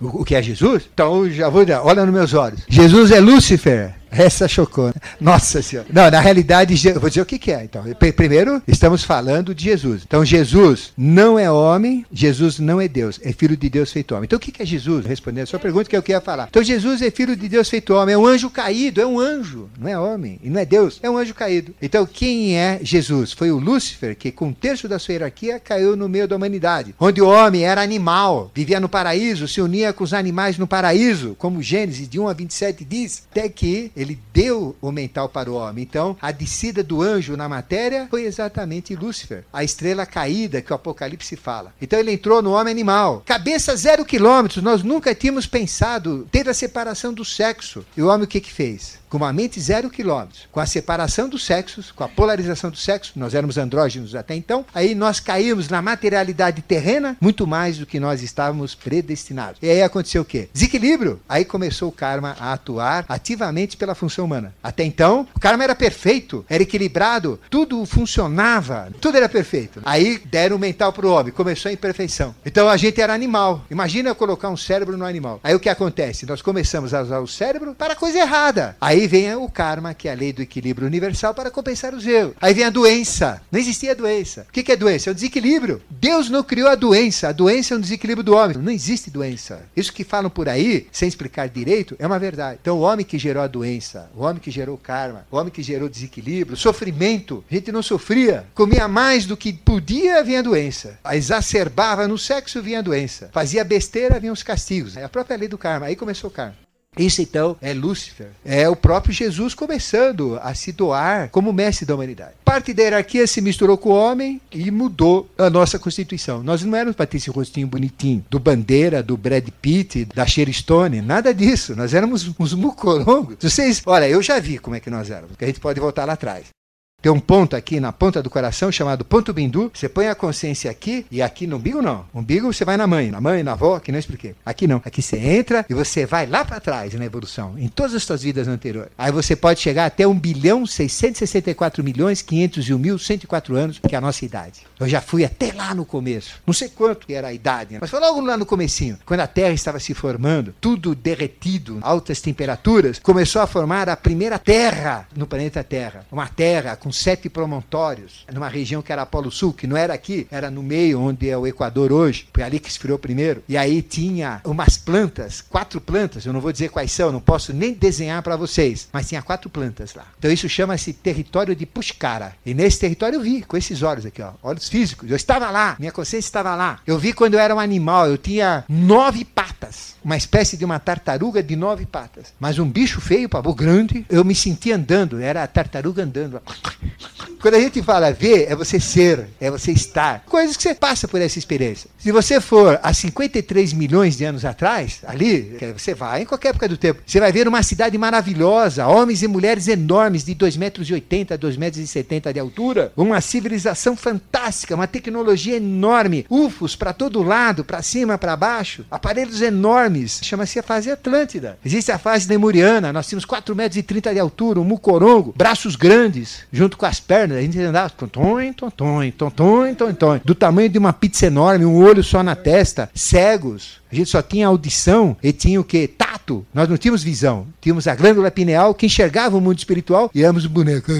O que é Jesus? Então já vou olhar olha nos meus olhos. Jesus é Lúcifer. Essa chocou. Né? Nossa Senhora. Não, na realidade, vou dizer o que, que é, então. Primeiro, estamos falando de Jesus. Então, Jesus não é homem, Jesus não é Deus, é filho de Deus feito homem. Então, o que, que é Jesus? Respondendo a sua pergunta que é eu queria falar. Então, Jesus é filho de Deus feito homem, é um anjo caído, é um anjo, não é homem, e não é Deus, é um anjo caído. Então, quem é Jesus? Foi o Lúcifer que, com um terço da sua hierarquia, caiu no meio da humanidade, onde o homem era animal, vivia no paraíso, se unia com os animais no paraíso, como Gênesis de 1 a 27 diz, até que ele deu o mental para o homem. Então, a descida do anjo na matéria foi exatamente Lúcifer, a estrela caída que o Apocalipse fala. Então, ele entrou no homem animal. Cabeça zero quilômetros. Nós nunca tínhamos pensado ter a separação do sexo. E o homem o que que fez? com uma mente zero quilômetros, com a separação dos sexos, com a polarização dos sexos, nós éramos andrógenos até então, aí nós caímos na materialidade terrena muito mais do que nós estávamos predestinados. E aí aconteceu o quê? Desequilíbrio. Aí começou o karma a atuar ativamente pela função humana. Até então, o karma era perfeito, era equilibrado, tudo funcionava, tudo era perfeito. Aí deram o mental pro homem, começou a imperfeição. Então a gente era animal. Imagina eu colocar um cérebro no animal. Aí o que acontece? Nós começamos a usar o cérebro para coisa errada. Aí Aí vem o karma, que é a lei do equilíbrio universal, para compensar os erros. Aí vem a doença. Não existia doença. O que é doença? É o desequilíbrio. Deus não criou a doença. A doença é um desequilíbrio do homem. Não existe doença. Isso que falam por aí, sem explicar direito, é uma verdade. Então, o homem que gerou a doença, o homem que gerou o karma, o homem que gerou desequilíbrio, sofrimento. A gente não sofria. Comia mais do que podia, vinha a doença. A exacerbava no sexo, vinha a doença. Fazia besteira, vinham os castigos. É a própria lei do karma. Aí começou o karma. Isso então é Lúcifer, é o próprio Jesus começando a se doar como mestre da humanidade. Parte da hierarquia se misturou com o homem e mudou a nossa constituição. Nós não éramos para ter esse rostinho bonitinho do Bandeira, do Brad Pitt, da Sherry Stone, nada disso. Nós éramos uns mucorongos. Vocês, olha, eu já vi como é que nós éramos, que a gente pode voltar lá atrás. Tem um ponto aqui na ponta do coração chamado ponto bindu. Você põe a consciência aqui e aqui no umbigo não. No umbigo você vai na mãe, na mãe, na avó, que não expliquei. Aqui não. Aqui você entra e você vai lá para trás na evolução, em todas as suas vidas anteriores. Aí você pode chegar até 1 bilhão 664 milhões 501 mil 104 anos, que é a nossa idade. Eu já fui até lá no começo. Não sei quanto que era a idade, né? mas foi logo lá no comecinho, quando a Terra estava se formando, tudo derretido, altas temperaturas, começou a formar a primeira Terra no planeta Terra. Uma Terra com com sete promontórios, numa região que era Polo Sul, que não era aqui, era no meio onde é o Equador hoje, foi ali que esfriou primeiro. E aí tinha umas plantas, quatro plantas, eu não vou dizer quais são, não posso nem desenhar para vocês, mas tinha quatro plantas lá. Então isso chama-se território de Puxcara. E nesse território eu vi, com esses olhos aqui, ó, olhos físicos. Eu estava lá, minha consciência estava lá. Eu vi quando eu era um animal, eu tinha nove patas, uma espécie de uma tartaruga de nove patas, mas um bicho feio, pavô grande. Eu me senti andando, era a tartaruga andando. Quando a gente fala ver, é você ser, é você estar. Coisas que você passa por essa experiência. Se você for há 53 milhões de anos atrás, ali, você vai em qualquer época do tempo, você vai ver uma cidade maravilhosa, homens e mulheres enormes de 2,80 metros a 2,70 metros de altura, uma civilização fantástica, uma tecnologia enorme, ufos para todo lado, para cima, para baixo, aparelhos enormes. Chama-se a fase Atlântida. Existe a fase Nemuriana, nós temos 4,30 metros de altura, um mucorongo, braços grandes, junto junto com as pernas. A gente andava tonton, tonton, tonton, tonton, do tamanho de uma pizza enorme, um olho só na testa, cegos. A gente só tinha audição e tinha o que? Tato. Nós não tínhamos visão. Tínhamos a glândula pineal que enxergava o mundo espiritual e éramos o boneco.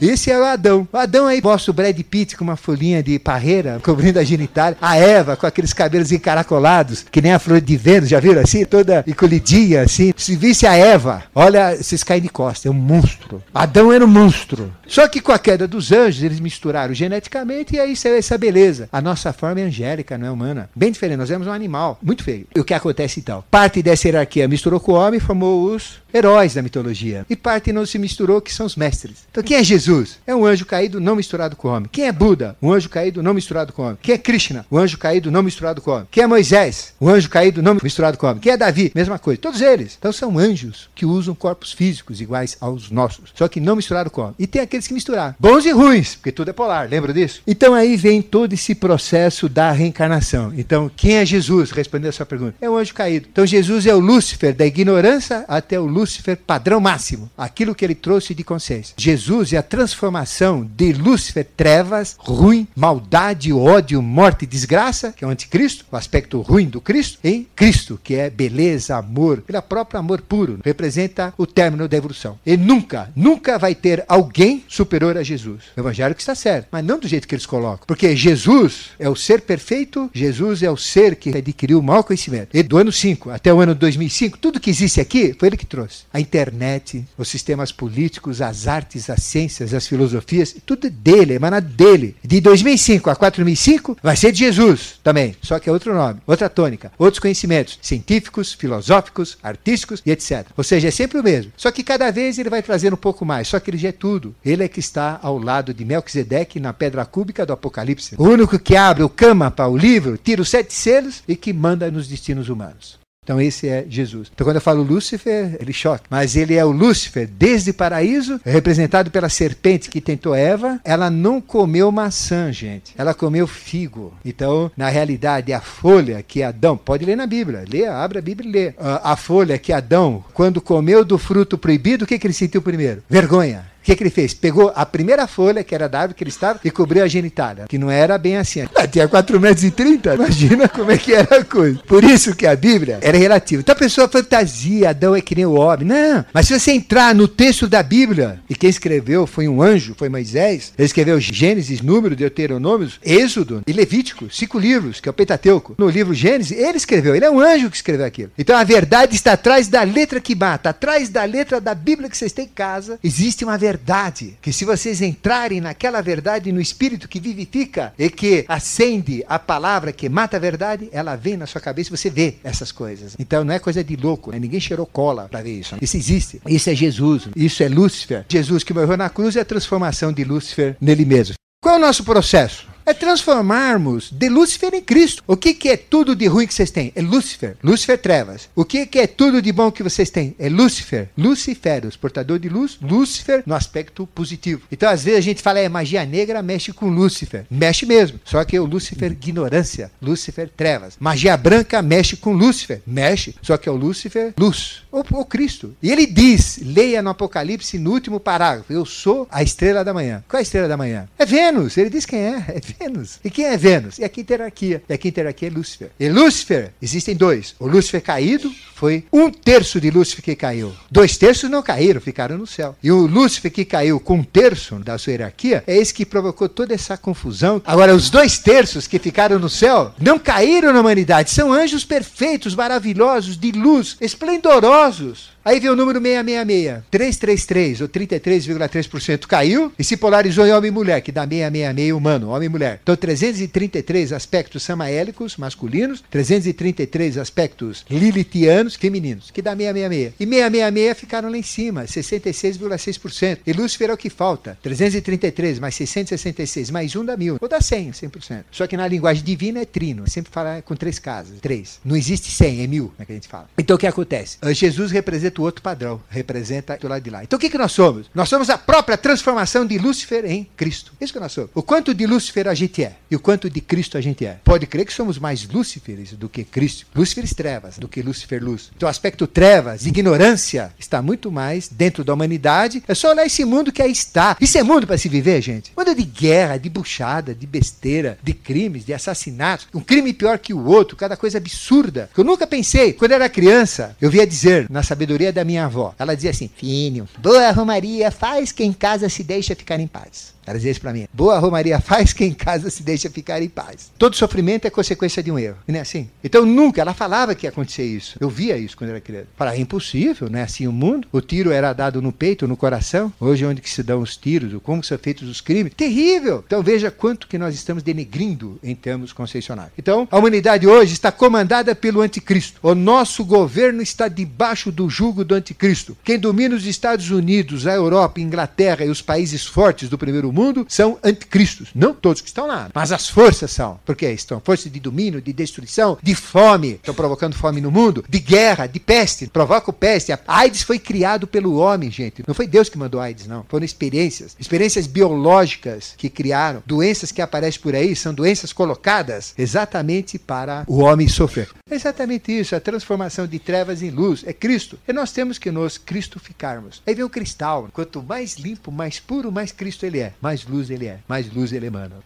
Esse era o Adão. O Adão aí mostra o Brad Pitt com uma folhinha de parreira cobrindo a genitália. A Eva com aqueles cabelos encaracolados, que nem a flor de Vênus, já viram assim? Toda encolhidinha assim. Se visse a Eva, olha, vocês caem de costas. É um monstro. Adão era um monstro. Só que com a queda dos anjos, eles misturaram geneticamente e aí saiu essa beleza. A nossa forma é angélica, não é humana. Bem diferente. Nós éramos um animal mal, muito feio. E o que acontece então? Parte dessa hierarquia misturou com o homem e formou os heróis da mitologia. E parte não se misturou, que são os mestres. Então quem é Jesus? É um anjo caído não misturado com o homem. Quem é Buda? Um anjo caído não misturado com o homem. Quem é Krishna? Um anjo caído não misturado com o homem. Quem é Moisés? Um anjo caído não misturado com o homem. Quem é Davi? Mesma coisa. Todos eles. Então são anjos que usam corpos físicos iguais aos nossos, só que não misturaram com o homem. E tem aqueles que misturaram. Bons e ruins, porque tudo é polar, lembra disso? Então aí vem todo esse processo da reencarnação. Então quem é Jesus? respondendo a sua pergunta. É um anjo caído. Então Jesus é o Lúcifer, da ignorância até o Lúcifer padrão máximo. Aquilo que ele trouxe de consciência. Jesus é a transformação de Lúcifer, trevas, ruim, maldade, ódio, morte, desgraça, que é o anticristo, o aspecto ruim do Cristo, em Cristo, que é beleza, amor, pela é próprio amor puro, representa o término da evolução. E nunca, nunca vai ter alguém superior a Jesus. O evangelho que está certo, mas não do jeito que eles colocam. Porque Jesus é o ser perfeito, Jesus é o ser que é de adquiriu o maior conhecimento. E do ano 5 até o ano 2005, tudo que existe aqui foi ele que trouxe. A internet, os sistemas políticos, as artes, as ciências, as filosofias, tudo dele, emanado dele. De 2005 a 4005 vai ser de Jesus também, só que é outro nome, outra tônica, outros conhecimentos científicos, filosóficos, artísticos e etc. Ou seja, é sempre o mesmo. Só que cada vez ele vai trazer um pouco mais, só que ele já é tudo. Ele é que está ao lado de Melquisedeque na pedra cúbica do Apocalipse. O único que abre o cama para o livro, tira os sete selos e que que manda nos destinos humanos. Então esse é Jesus. Então quando eu falo Lúcifer, ele choca. Mas ele é o Lúcifer desde o paraíso, representado pela serpente que tentou Eva. Ela não comeu maçã, gente. Ela comeu figo. Então, na realidade, a folha que Adão... Pode ler na Bíblia. Lê, abre a Bíblia e lê. A folha que Adão, quando comeu do fruto proibido, o que, que ele sentiu primeiro? Vergonha. O que, que ele fez? Pegou a primeira folha, que era da árvore que ele estava, e cobriu a genitália, que não era bem assim. Ah, tinha 4 metros e 30, imagina como é que era a coisa. Por isso que a Bíblia era relativa. Então a pessoa fantasia, Adão é que nem o homem. Não, mas se você entrar no texto da Bíblia, e quem escreveu foi um anjo, foi Moisés, ele escreveu Gênesis, Número, Deuteronômios, Êxodo e Levítico, cinco livros, que é o Pentateuco. No livro Gênesis, ele escreveu, ele é um anjo que escreveu aquilo. Então a verdade está atrás da letra que mata, atrás da letra da Bíblia que vocês têm em casa, existe uma verdade verdade, que se vocês entrarem naquela verdade, no espírito que vivifica e que acende a palavra que mata a verdade, ela vem na sua cabeça e você vê essas coisas. Então não é coisa de louco, né? ninguém cheirou cola para ver isso. Isso existe. Isso é Jesus, isso é Lúcifer. Jesus que morreu na cruz é a transformação de Lúcifer nele mesmo. Qual é o nosso processo? É transformarmos de Lúcifer em Cristo. O que, que é tudo de ruim que vocês têm? É Lúcifer. Lúcifer trevas. O que, que é tudo de bom que vocês têm? É Lúcifer. Luciferos, portador de luz. Lúcifer no aspecto positivo. Então, às vezes a gente fala, é magia negra mexe com Lúcifer. Mexe mesmo. Só que é o Lúcifer ignorância. Lúcifer trevas. Magia branca mexe com Lúcifer. Mexe. Só que é o Lúcifer luz. O ou Cristo. E ele diz, leia no Apocalipse, no último parágrafo, eu sou a estrela da manhã. Qual é a estrela da manhã? É Vênus. Ele diz quem é. É Vênus. Vênus. E quem é Vênus? E a quinta hierarquia. E a quinta hierarquia é Lúcifer. E Lúcifer, existem dois. O Lúcifer caído foi um terço de Lúcifer que caiu. Dois terços não caíram, ficaram no céu. E o Lúcifer que caiu com um terço da sua hierarquia é esse que provocou toda essa confusão. Agora, os dois terços que ficaram no céu não caíram na humanidade. São anjos perfeitos, maravilhosos, de luz, esplendorosos. Aí veio o número 666, 333 ou 33,3% caiu e se polarizou em homem e mulher, que dá 666 humano, homem e mulher. Então 333 aspectos samaélicos masculinos, 333 aspectos lilitianos femininos, que dá 666. E 666 ficaram lá em cima, 66,6%. E Lúcifer é o que falta, 333 mais 666 mais 1 dá 1000, ou dá 100, 100%. Só que na linguagem divina é trino, sempre fala com três casas, três. Não existe 100, é mil, é que a gente fala. Então o que acontece? Ah, Jesus representa representa o outro padrão, representa do lado de lá. Então o que, que nós somos? Nós somos a própria transformação de Lúcifer em Cristo. É isso que nós somos. O quanto de Lúcifer a gente é e o quanto de Cristo a gente é. Pode crer que somos mais Lúciferes do que Cristo. Lúciferes trevas do que Lúcifer luz. Então o aspecto trevas, ignorância, está muito mais dentro da humanidade. É só olhar esse mundo que aí está. Isso é mundo para se viver, gente. Mundo de guerra, de buchada, de besteira, de crimes, de assassinatos. Um crime pior que o outro, cada coisa absurda. Que eu nunca pensei. Quando eu era criança, eu via dizer na sabedoria da minha avó. Ela dizia assim: Filho, boa romaria faz quem em casa se deixa ficar em paz. Ela dizia isso para mim. Boa romaria faz quem em casa se deixa ficar em paz. Todo sofrimento é consequência de um erro. Não é assim? Então nunca, ela falava que ia acontecer isso. Eu via isso quando era criança. Falava, é impossível, não é assim o mundo? O tiro era dado no peito, no coração. Hoje onde que se dão os tiros, como são feitos os crimes. Terrível! Então veja quanto que nós estamos denegrindo em termos concessionários. Então, a humanidade hoje está comandada pelo anticristo. O nosso governo está debaixo do julgo jugo do anticristo. Quem domina os Estados Unidos, a Europa, a Inglaterra e os países fortes do primeiro mundo são anticristos. Não todos que estão lá, mas as forças são. Porque estão forças de domínio, de destruição, de fome, estão provocando fome no mundo, de guerra, de peste, provocam peste. A AIDS foi criado pelo homem, gente. Não foi Deus que mandou a AIDS, não. Foram experiências, experiências biológicas que criaram. Doenças que aparecem por aí são doenças colocadas exatamente para o homem sofrer. É exatamente isso, a transformação de trevas em luz. É Cristo. É nós nós temos que nos cristificarmos. Aí vem o cristal. Quanto mais limpo, mais puro, mais Cristo ele é. Mais luz ele é. Mais luz ele emana.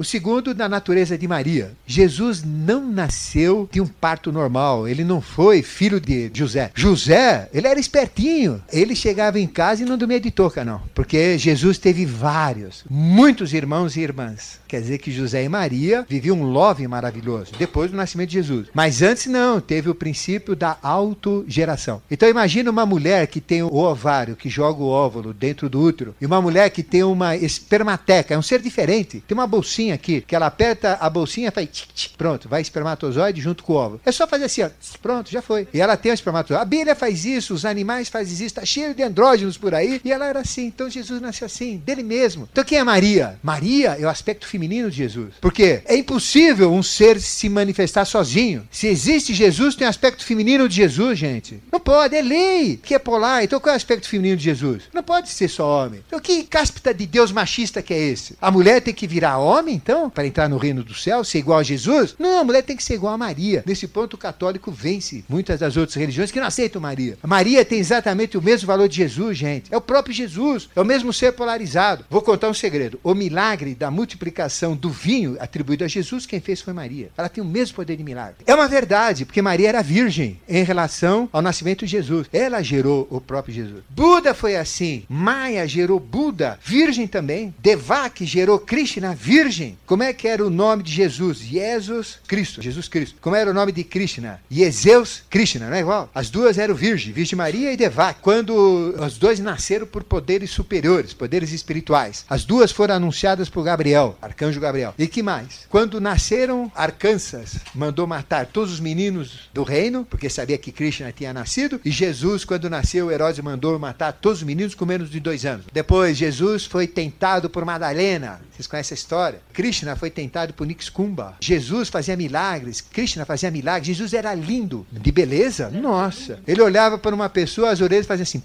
O segundo, na natureza de Maria. Jesus não nasceu de um parto normal. Ele não foi filho de José. José, ele era espertinho. Ele chegava em casa e não dormia de touca, não. Porque Jesus teve vários, muitos irmãos e irmãs. Quer dizer que José e Maria viviam um love maravilhoso depois do nascimento de Jesus. Mas antes não, teve o princípio da autogeração. Então imagina uma mulher que tem o ovário, que joga o óvulo dentro do útero, e uma mulher que tem uma espermateca, é um ser diferente, tem uma bolsinha bolsinha aqui, que ela aperta a bolsinha e faz tic, tic, pronto, vai espermatozoide junto com o óvulo. É só fazer assim, ó, pronto, já foi. E ela tem o espermatozoide. A abelha faz isso, os animais fazem isso, tá cheio de andrógenos por aí, e ela era assim. Então Jesus nasceu assim, dele mesmo. Então quem é Maria? Maria é o aspecto feminino de Jesus. Porque é impossível um ser se manifestar sozinho. Se existe Jesus, tem aspecto feminino de Jesus, gente. Não pode, é lei que é polar. Então qual é o aspecto feminino de Jesus? Não pode ser só homem. Então que cáspita de Deus machista que é esse? A mulher tem que virar homem? então, para entrar no reino do céu, ser igual a Jesus? Não, a mulher tem que ser igual a Maria. Nesse ponto, o católico vence muitas das outras religiões que não aceitam Maria. A Maria tem exatamente o mesmo valor de Jesus, gente. É o próprio Jesus, é o mesmo ser polarizado. Vou contar um segredo. O milagre da multiplicação do vinho atribuído a Jesus, quem fez foi Maria. Ela tem o mesmo poder de milagre. É uma verdade, porque Maria era virgem em relação ao nascimento de Jesus. Ela gerou o próprio Jesus. Buda foi assim. Maia gerou Buda, virgem também. Devaki gerou Krishna, virgem como é que era o nome de Jesus? Jesus Cristo, Jesus Cristo. Como era o nome de Krishna? Yeseus Krishna, não é igual? As duas eram virgem, Virgem Maria e Devak. Quando os dois nasceram por poderes superiores, poderes espirituais. As duas foram anunciadas por Gabriel, arcanjo Gabriel. E que mais? Quando nasceram, Arkansas mandou matar todos os meninos do reino, porque sabia que Krishna tinha nascido. E Jesus, quando nasceu, Herodes mandou matar todos os meninos com menos de dois anos. Depois, Jesus foi tentado por Madalena. Vocês conhecem a história? Krishna foi tentado por Nixcumba. Jesus fazia milagres, Krishna fazia milagres. Jesus era lindo, de beleza, nossa. Ele olhava para uma pessoa, as orelhas faziam assim.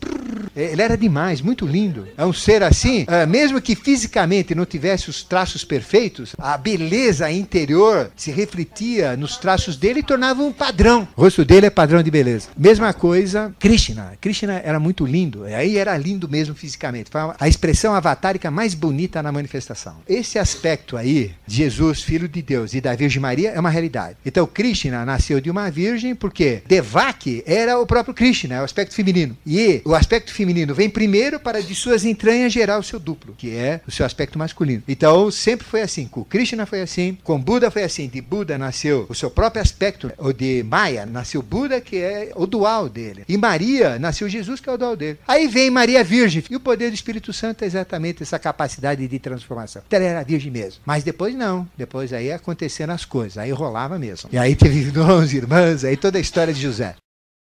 É, ele era demais, muito lindo. É um ser assim, é, mesmo que fisicamente não tivesse os traços perfeitos, a beleza interior se refletia nos traços dele e tornava um padrão. O rosto dele é padrão de beleza. Mesma coisa, Krishna. Krishna era muito lindo, aí era lindo mesmo fisicamente. Foi a expressão avatárica mais bonita na manifestação. Esse aspecto aí, Jesus, filho de Deus e da Virgem Maria, é uma realidade. Então, Krishna nasceu de uma virgem porque Devaki era o próprio Krishna, é o aspecto feminino. E o aspecto feminino vem primeiro para de suas entranhas gerar o seu duplo, que é o seu aspecto masculino. Então, sempre foi assim. Com Krishna foi assim, com Buda foi assim. De Buda nasceu o seu próprio aspecto, ou de Maya nasceu Buda, que é o dual dele. E Maria nasceu Jesus, que é o dual dele. Aí vem Maria Virgem. E o poder do Espírito Santo é exatamente essa capacidade de transformação. Então, ela era virgem mesmo. Mas depois não, depois aí aconteceram as coisas, aí rolava mesmo. E aí teve irmãos, irmãs, aí toda a história de José.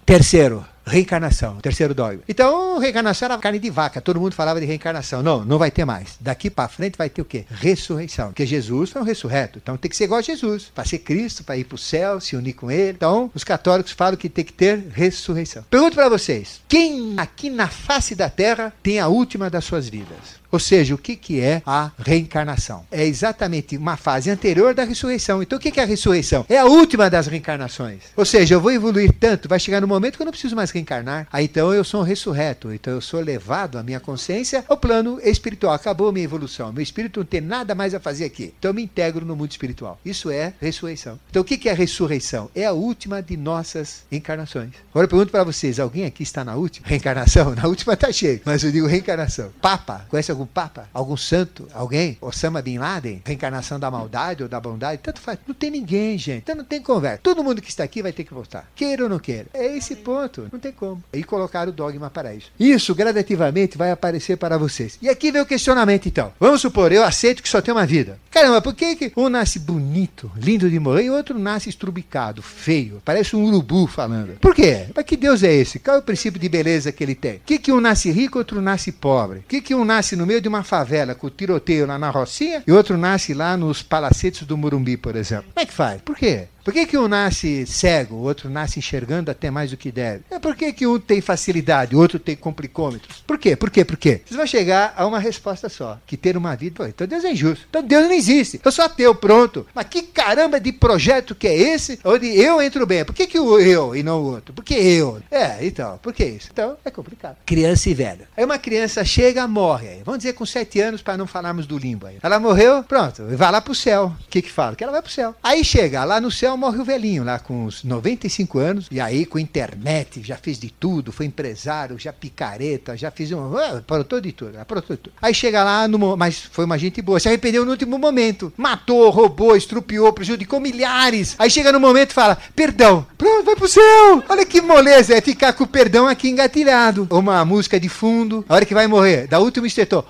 Terceiro, reencarnação, terceiro dogma. Então, reencarnação era carne de vaca, todo mundo falava de reencarnação. Não, não vai ter mais. Daqui para frente vai ter o quê? Ressurreição. Porque Jesus foi um ressurreto. Então tem que ser igual a Jesus, para ser Cristo, para ir para o céu, se unir com ele. Então, os católicos falam que tem que ter ressurreição. Pergunto para vocês: quem aqui na face da terra tem a última das suas vidas? Ou seja, o que, que é a reencarnação? É exatamente uma fase anterior da ressurreição. Então o que, que é a ressurreição? É a última das reencarnações. Ou seja, eu vou evoluir tanto, vai chegar no momento que eu não preciso mais reencarnar. Aí então eu sou um ressurreto, então eu sou levado a minha consciência ao plano espiritual. Acabou a minha evolução. Meu espírito não tem nada mais a fazer aqui. Então eu me integro no mundo espiritual. Isso é ressurreição. Então o que, que é ressurreição? É a última de nossas encarnações. Agora eu pergunto para vocês: alguém aqui está na última reencarnação? Na última está cheio, mas eu digo reencarnação. Papa, conhece algum algum papa, algum santo, alguém, Osama Bin Laden, reencarnação da maldade ou da bondade, tanto faz. Não tem ninguém, gente. Então não tem conversa. Todo mundo que está aqui vai ter que voltar. Queira ou não queira. É esse ponto. Não tem como. E colocar o dogma para isso. Isso gradativamente vai aparecer para vocês. E aqui vem o questionamento, então. Vamos supor, eu aceito que só tem uma vida. Caramba, por que, que um nasce bonito, lindo de morrer, e outro nasce estrubicado, feio? Parece um urubu falando. Por quê? Mas que Deus é esse? Qual é o princípio de beleza que ele tem? O que, que um nasce rico, outro nasce pobre? O que, que um nasce no meio de uma favela com tiroteio lá na Rocinha e outro nasce lá nos palacetes do Morumbi, por exemplo. Como é que faz? Por quê? Por que, que um nasce cego, o outro nasce enxergando até mais do que deve? É por que, que um tem facilidade, o outro tem complicômetros? Por quê? Por quê? Por quê? Vocês vão chegar a uma resposta só: que ter uma vida. Pô, então Deus é injusto. Então Deus não existe. Eu sou ateu, pronto. Mas que caramba de projeto que é esse onde eu entro bem? Por que, que o eu e não o outro? Por que eu? É, então, por que isso? Então é complicado. Criança e velho. Aí uma criança chega, morre. Aí. Vamos dizer com sete anos para não falarmos do limbo. Aí. Ela morreu, pronto, vai lá pro céu. O que que fala? Que ela vai pro céu. Aí chega lá no céu, morre o velhinho lá com uns 95 anos, e aí com internet, já fez de tudo, foi empresário, já picareta, já fez um. Aprontou ah, de tudo, aprontou de tudo. Aí chega lá, no, mas foi uma gente boa, se arrependeu no último momento. Matou, roubou, estrupiou, prejudicou milhares. Aí chega no momento e fala: perdão, pronto, vai pro céu! Olha que moleza, é ficar com o perdão aqui engatilhado. Uma música de fundo, a hora que vai morrer, da última estetou.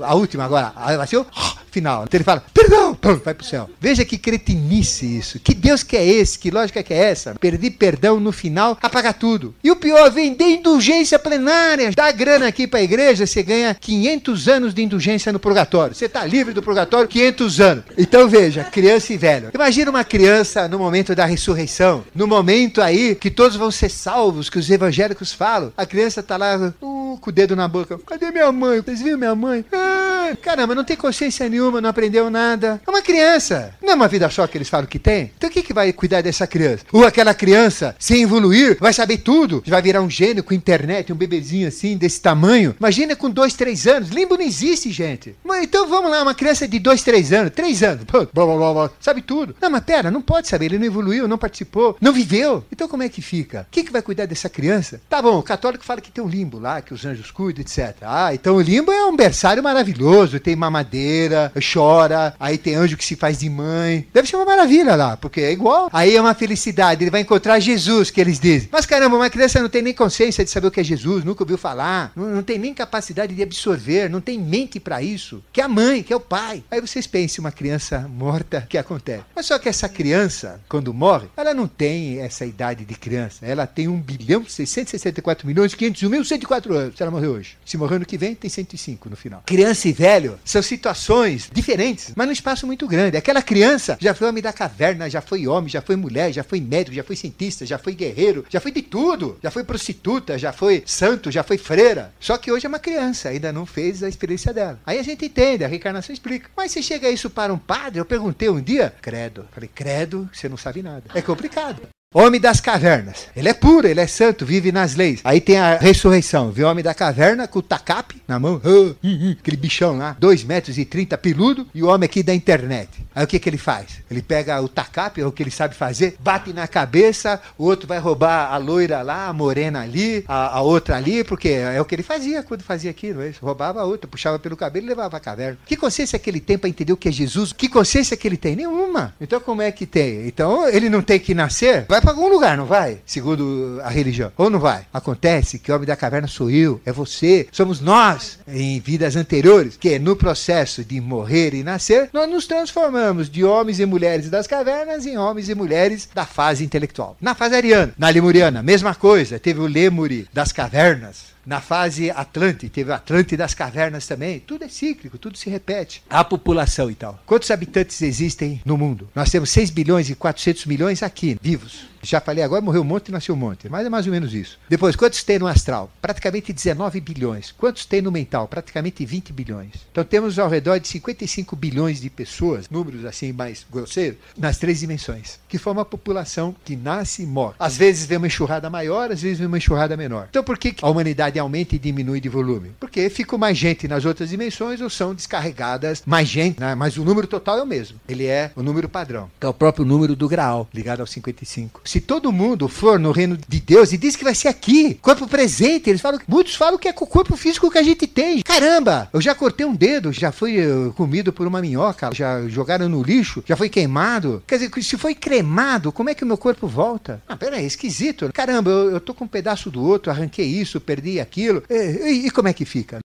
A última agora, vai ser o final. Então ele fala, perdão, pum, vai pro céu. Veja que cretinice isso. Que Deus que é esse? Que lógica que é essa? Perdi perdão no final, apaga tudo. E o pior, vender indulgência plenária. Dá grana aqui pra igreja, você ganha 500 anos de indulgência no purgatório. Você tá livre do purgatório 500 anos. Então veja, criança e velho. Imagina uma criança no momento da ressurreição, no momento aí que todos vão ser salvos, que os evangélicos falam. A criança tá lá uh, com o dedo na boca. Cadê minha mãe? Vocês viram minha mãe? Ah, caramba, não tem consciência nenhuma nenhuma, não aprendeu nada. É uma criança. Não é uma vida só que eles falam que tem? Então o que, que vai cuidar dessa criança? Ou aquela criança, sem evoluir, vai saber tudo? Vai virar um gênio com internet, um bebezinho assim, desse tamanho? Imagina com dois, três anos. Limbo não existe, gente. então vamos lá, uma criança de dois, três anos, três anos, blá, blá, blá, blá, sabe tudo. Não, mas pera, não pode saber. Ele não evoluiu, não participou, não viveu. Então como é que fica? Quem que vai cuidar dessa criança? Tá bom, o católico fala que tem um limbo lá, que os anjos cuidam, etc. Ah, então o limbo é um berçário maravilhoso, tem mamadeira, chora, aí tem anjo que se faz de mãe. Deve ser uma maravilha lá, porque é igual. Aí é uma felicidade, ele vai encontrar Jesus, que eles dizem. Mas caramba, uma criança não tem nem consciência de saber o que é Jesus, nunca ouviu falar, não, não tem nem capacidade de absorver, não tem mente para isso. Que é a mãe, que é o pai. Aí vocês pensem, uma criança morta, que acontece? Mas só que essa criança, quando morre, ela não tem essa idade de criança. Ela tem 1 bilhão 664 milhões 500 mil 104 anos. Se ela morrer hoje. Se morrendo que vem, tem 105 no final. Criança e velho são situações diferentes, mas num espaço muito grande. Aquela criança já foi homem da caverna, já foi homem, já foi mulher, já foi médico, já foi cientista, já foi guerreiro, já foi de tudo. Já foi prostituta, já foi santo, já foi freira. Só que hoje é uma criança, ainda não fez a experiência dela. Aí a gente entende, a reencarnação explica. Mas se chega isso para um padre, eu perguntei um dia, credo. Falei, credo, você não sabe nada. É complicado. Homem das cavernas. Ele é puro, ele é santo, vive nas leis. Aí tem a ressurreição. Viu o homem da caverna com o tacape na mão. Hum, hum, aquele bichão lá, 2 metros e 30, peludo. E o homem aqui da internet. Aí o que, que ele faz? Ele pega o tacape, é o que ele sabe fazer, bate na cabeça. O outro vai roubar a loira lá, a morena ali, a, a outra ali, porque é o que ele fazia quando fazia aquilo. Ele roubava a outra, puxava pelo cabelo e levava a caverna. Que consciência que ele tem para entender o que é Jesus? Que consciência que ele tem? Nenhuma. Então como é que tem? Então ele não tem que nascer? Vai vai para algum lugar, não vai? Segundo a religião. Ou não vai? Acontece que o homem da caverna sou eu, é você, somos nós, em vidas anteriores, que no processo de morrer e nascer, nós nos transformamos de homens e mulheres das cavernas em homens e mulheres da fase intelectual. Na fase ariana, na lemuriana, mesma coisa, teve o lemuri das cavernas na fase Atlante teve o Atlântida das cavernas também, tudo é cíclico, tudo se repete. A população e então. tal. Quantos habitantes existem no mundo? Nós temos 6 bilhões e 400 milhões aqui, vivos. Já falei agora, morreu um monte e nasceu um monte, mas é mais ou menos isso. Depois, quantos tem no astral? Praticamente 19 bilhões. Quantos tem no mental? Praticamente 20 bilhões. Então temos ao redor de 55 bilhões de pessoas, números assim mais grosseiros, nas três dimensões, que forma a população que nasce e morre. Às vezes vem uma enxurrada maior, às vezes vem uma enxurrada menor. Então por que a humanidade radialmente diminui de volume? Porque ficou mais gente nas outras dimensões ou são descarregadas mais gente, né? mas o número total é o mesmo. Ele é o número padrão, que então, é o próprio número do grau, ligado ao 55. Se todo mundo for no reino de Deus e diz que vai ser aqui, corpo presente, eles falam, muitos falam que é com o corpo físico que a gente tem. Caramba, eu já cortei um dedo, já fui eh, comido por uma minhoca, já jogaram no lixo, já foi queimado. Quer dizer, se foi cremado, como é que o meu corpo volta? Ah, peraí, esquisito. Né? Caramba, eu, eu tô com um pedaço do outro, arranquei isso, perdi aquilo. E, e, e como é que fica?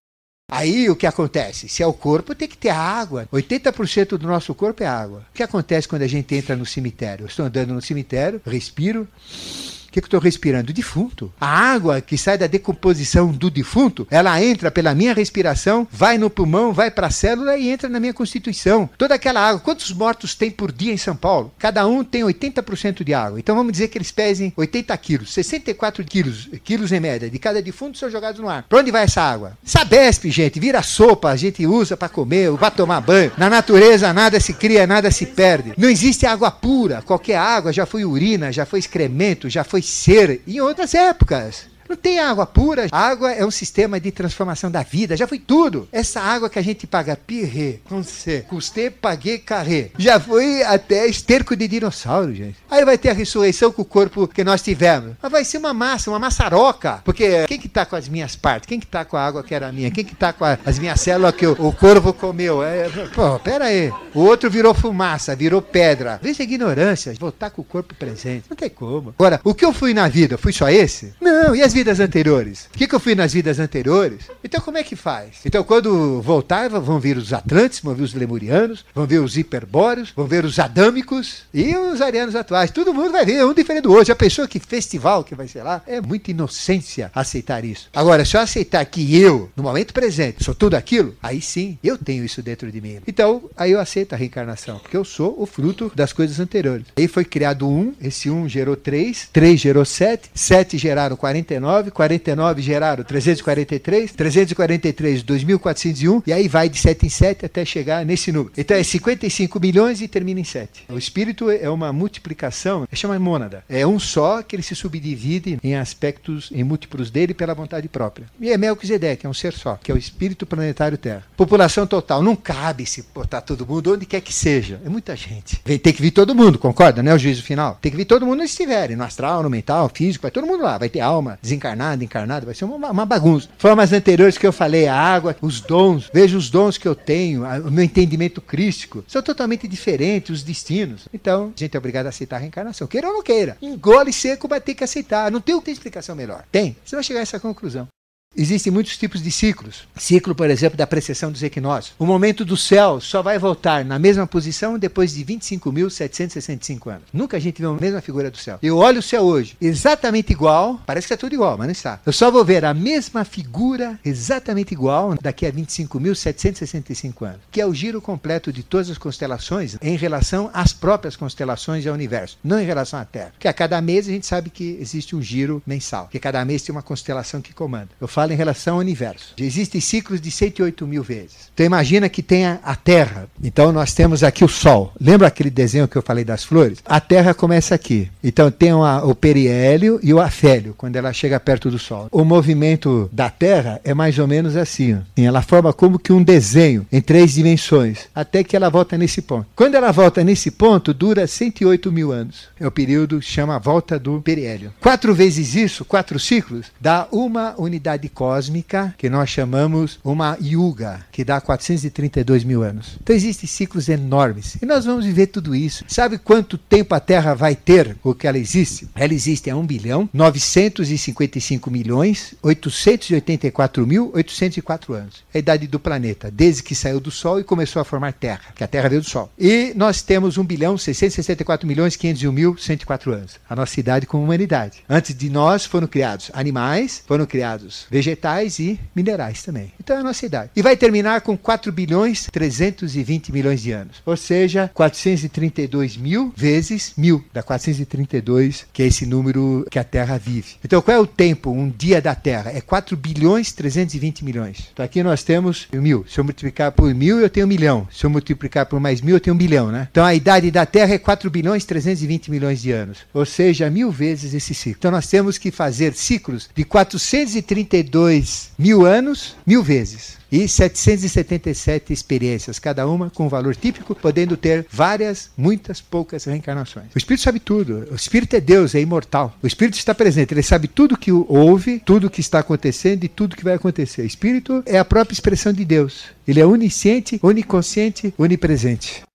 Aí o que acontece? Se é o corpo, tem que ter água. 80% do nosso corpo é água. O que acontece quando a gente entra no cemitério? Eu estou andando no cemitério, respiro que, que eu estou respirando? Defunto. A água que sai da decomposição do defunto, ela entra pela minha respiração, vai no pulmão, vai para a célula e entra na minha constituição. Toda aquela água, quantos mortos tem por dia em São Paulo? Cada um tem 80% de água. Então vamos dizer que eles pesem 80 quilos, 64 quilos, quilos em média, de cada defunto são jogados no ar. Para onde vai essa água? Sabesp, gente, vira sopa, a gente usa para comer, para tomar banho. Na natureza nada se cria, nada se perde. Não existe água pura, qualquer água já foi urina, já foi excremento, já foi ser em outras épocas. Não tem água pura. A água é um sistema de transformação da vida. Já foi tudo. Essa água que a gente paga pirre, com sei, custei, paguei, carré. Já foi até esterco de dinossauro, gente. Aí vai ter a ressurreição com o corpo que nós tivemos. Mas vai ser uma massa, uma maçaroca. Porque quem que tá com as minhas partes? Quem que tá com a água que era minha? Quem que tá com a, as minhas células que o, o corvo comeu? É, pô, pera aí. O outro virou fumaça, virou pedra. Veja a ignorância. Voltar com o corpo presente. Não tem como. Agora, o que eu fui na vida? fui só esse? Não, e as vidas anteriores? O que, que eu fui nas vidas anteriores? Então como é que faz? Então quando voltar, vão vir os atlantes, vão vir os lemurianos, vão vir os hiperbóreos, vão ver os adâmicos e os arianos atuais. Todo mundo vai ver, é um diferente do outro. A pessoa que festival que vai ser lá? É muita inocência aceitar isso. Agora, se eu aceitar que eu, no momento presente, sou tudo aquilo, aí sim, eu tenho isso dentro de mim. Então, aí eu aceito a reencarnação, porque eu sou o fruto das coisas anteriores. Aí foi criado um, esse um gerou três, três gerou sete, sete geraram 49, 349, 49 geraram 343, 343 2.401 e aí vai de 7 em 7 até chegar nesse número. Então é 55 milhões e termina em 7. O espírito é uma multiplicação, é chamada mônada. É um só que ele se subdivide em aspectos, em múltiplos dele pela vontade própria. E é Melquisedeque, é um ser só, que é o espírito planetário Terra. População total, não cabe se botar todo mundo onde quer que seja. É muita gente. Tem que vir todo mundo, concorda, né? O juízo final. Tem que vir todo mundo onde estiverem, no astral, no mental, físico, vai todo mundo lá, vai ter alma, desenvolvimento desencarnado, encarnado, vai ser uma, uma bagunça. Formas anteriores que eu falei, a água, os dons, veja os dons que eu tenho, a, o meu entendimento crístico, são totalmente diferentes, os destinos. Então, a gente é obrigado a aceitar a reencarnação, queira ou não queira. Engole seco, vai ter que aceitar. Não tem, tem explicação melhor. Tem. Você vai chegar a essa conclusão. Existem muitos tipos de ciclos. Ciclo, por exemplo, da precessão dos equinócios. O momento do céu só vai voltar na mesma posição depois de 25.765 anos. Nunca a gente vê a mesma figura do céu. Eu olho o céu hoje, exatamente igual, parece que é tudo igual, mas não está. Eu só vou ver a mesma figura, exatamente igual, daqui a 25.765 anos, que é o giro completo de todas as constelações em relação às próprias constelações e ao universo, não em relação à Terra. Porque a cada mês a gente sabe que existe um giro mensal, que cada mês tem uma constelação que comanda. Eu falo fala em relação ao universo. Existem ciclos de 108 mil vezes. Então imagina que tenha a Terra. Então nós temos aqui o Sol. Lembra aquele desenho que eu falei das flores? A Terra começa aqui. Então tem uma, o periélio e o afélio, quando ela chega perto do Sol. O movimento da Terra é mais ou menos assim. Ó. Ela forma como que um desenho em três dimensões, até que ela volta nesse ponto. Quando ela volta nesse ponto, dura 108 mil anos. É o período que chama a volta do periélio. Quatro vezes isso, quatro ciclos, dá uma unidade cósmica, que nós chamamos uma yuga, que dá 432 mil anos. Então existem ciclos enormes. E nós vamos viver tudo isso. Sabe quanto tempo a Terra vai ter o que ela existe? Ela existe há 1 bilhão 955 milhões 884 mil 804 anos. É a idade do planeta, desde que saiu do Sol e começou a formar Terra, que a Terra veio do Sol. E nós temos 1 bilhão 664 milhões 501 mil 104 anos. A nossa idade como humanidade. Antes de nós foram criados animais, foram criados vegetais e minerais também. Então é a nossa idade. E vai terminar com 4 bilhões 320 milhões de anos, ou seja, 432 mil vezes mil, dá 432, que é esse número que a Terra vive. Então qual é o tempo, um dia da Terra? É 4 bilhões 320 milhões. Então aqui nós temos mil. Se eu multiplicar por mil, eu tenho um milhão. Se eu multiplicar por mais mil, eu tenho um bilhão, né? Então a idade da Terra é 4 bilhões 320 milhões de anos, ou seja, mil vezes esse ciclo. Então nós temos que fazer ciclos de 432 72 mil anos, mil vezes. E 777 experiências, cada uma com um valor típico, podendo ter várias, muitas, poucas reencarnações. O Espírito sabe tudo. O Espírito é Deus, é imortal. O Espírito está presente, ele sabe tudo que houve, tudo que está acontecendo e tudo que vai acontecer. O Espírito é a própria expressão de Deus. Ele é onisciente, oniconsciente, onipresente.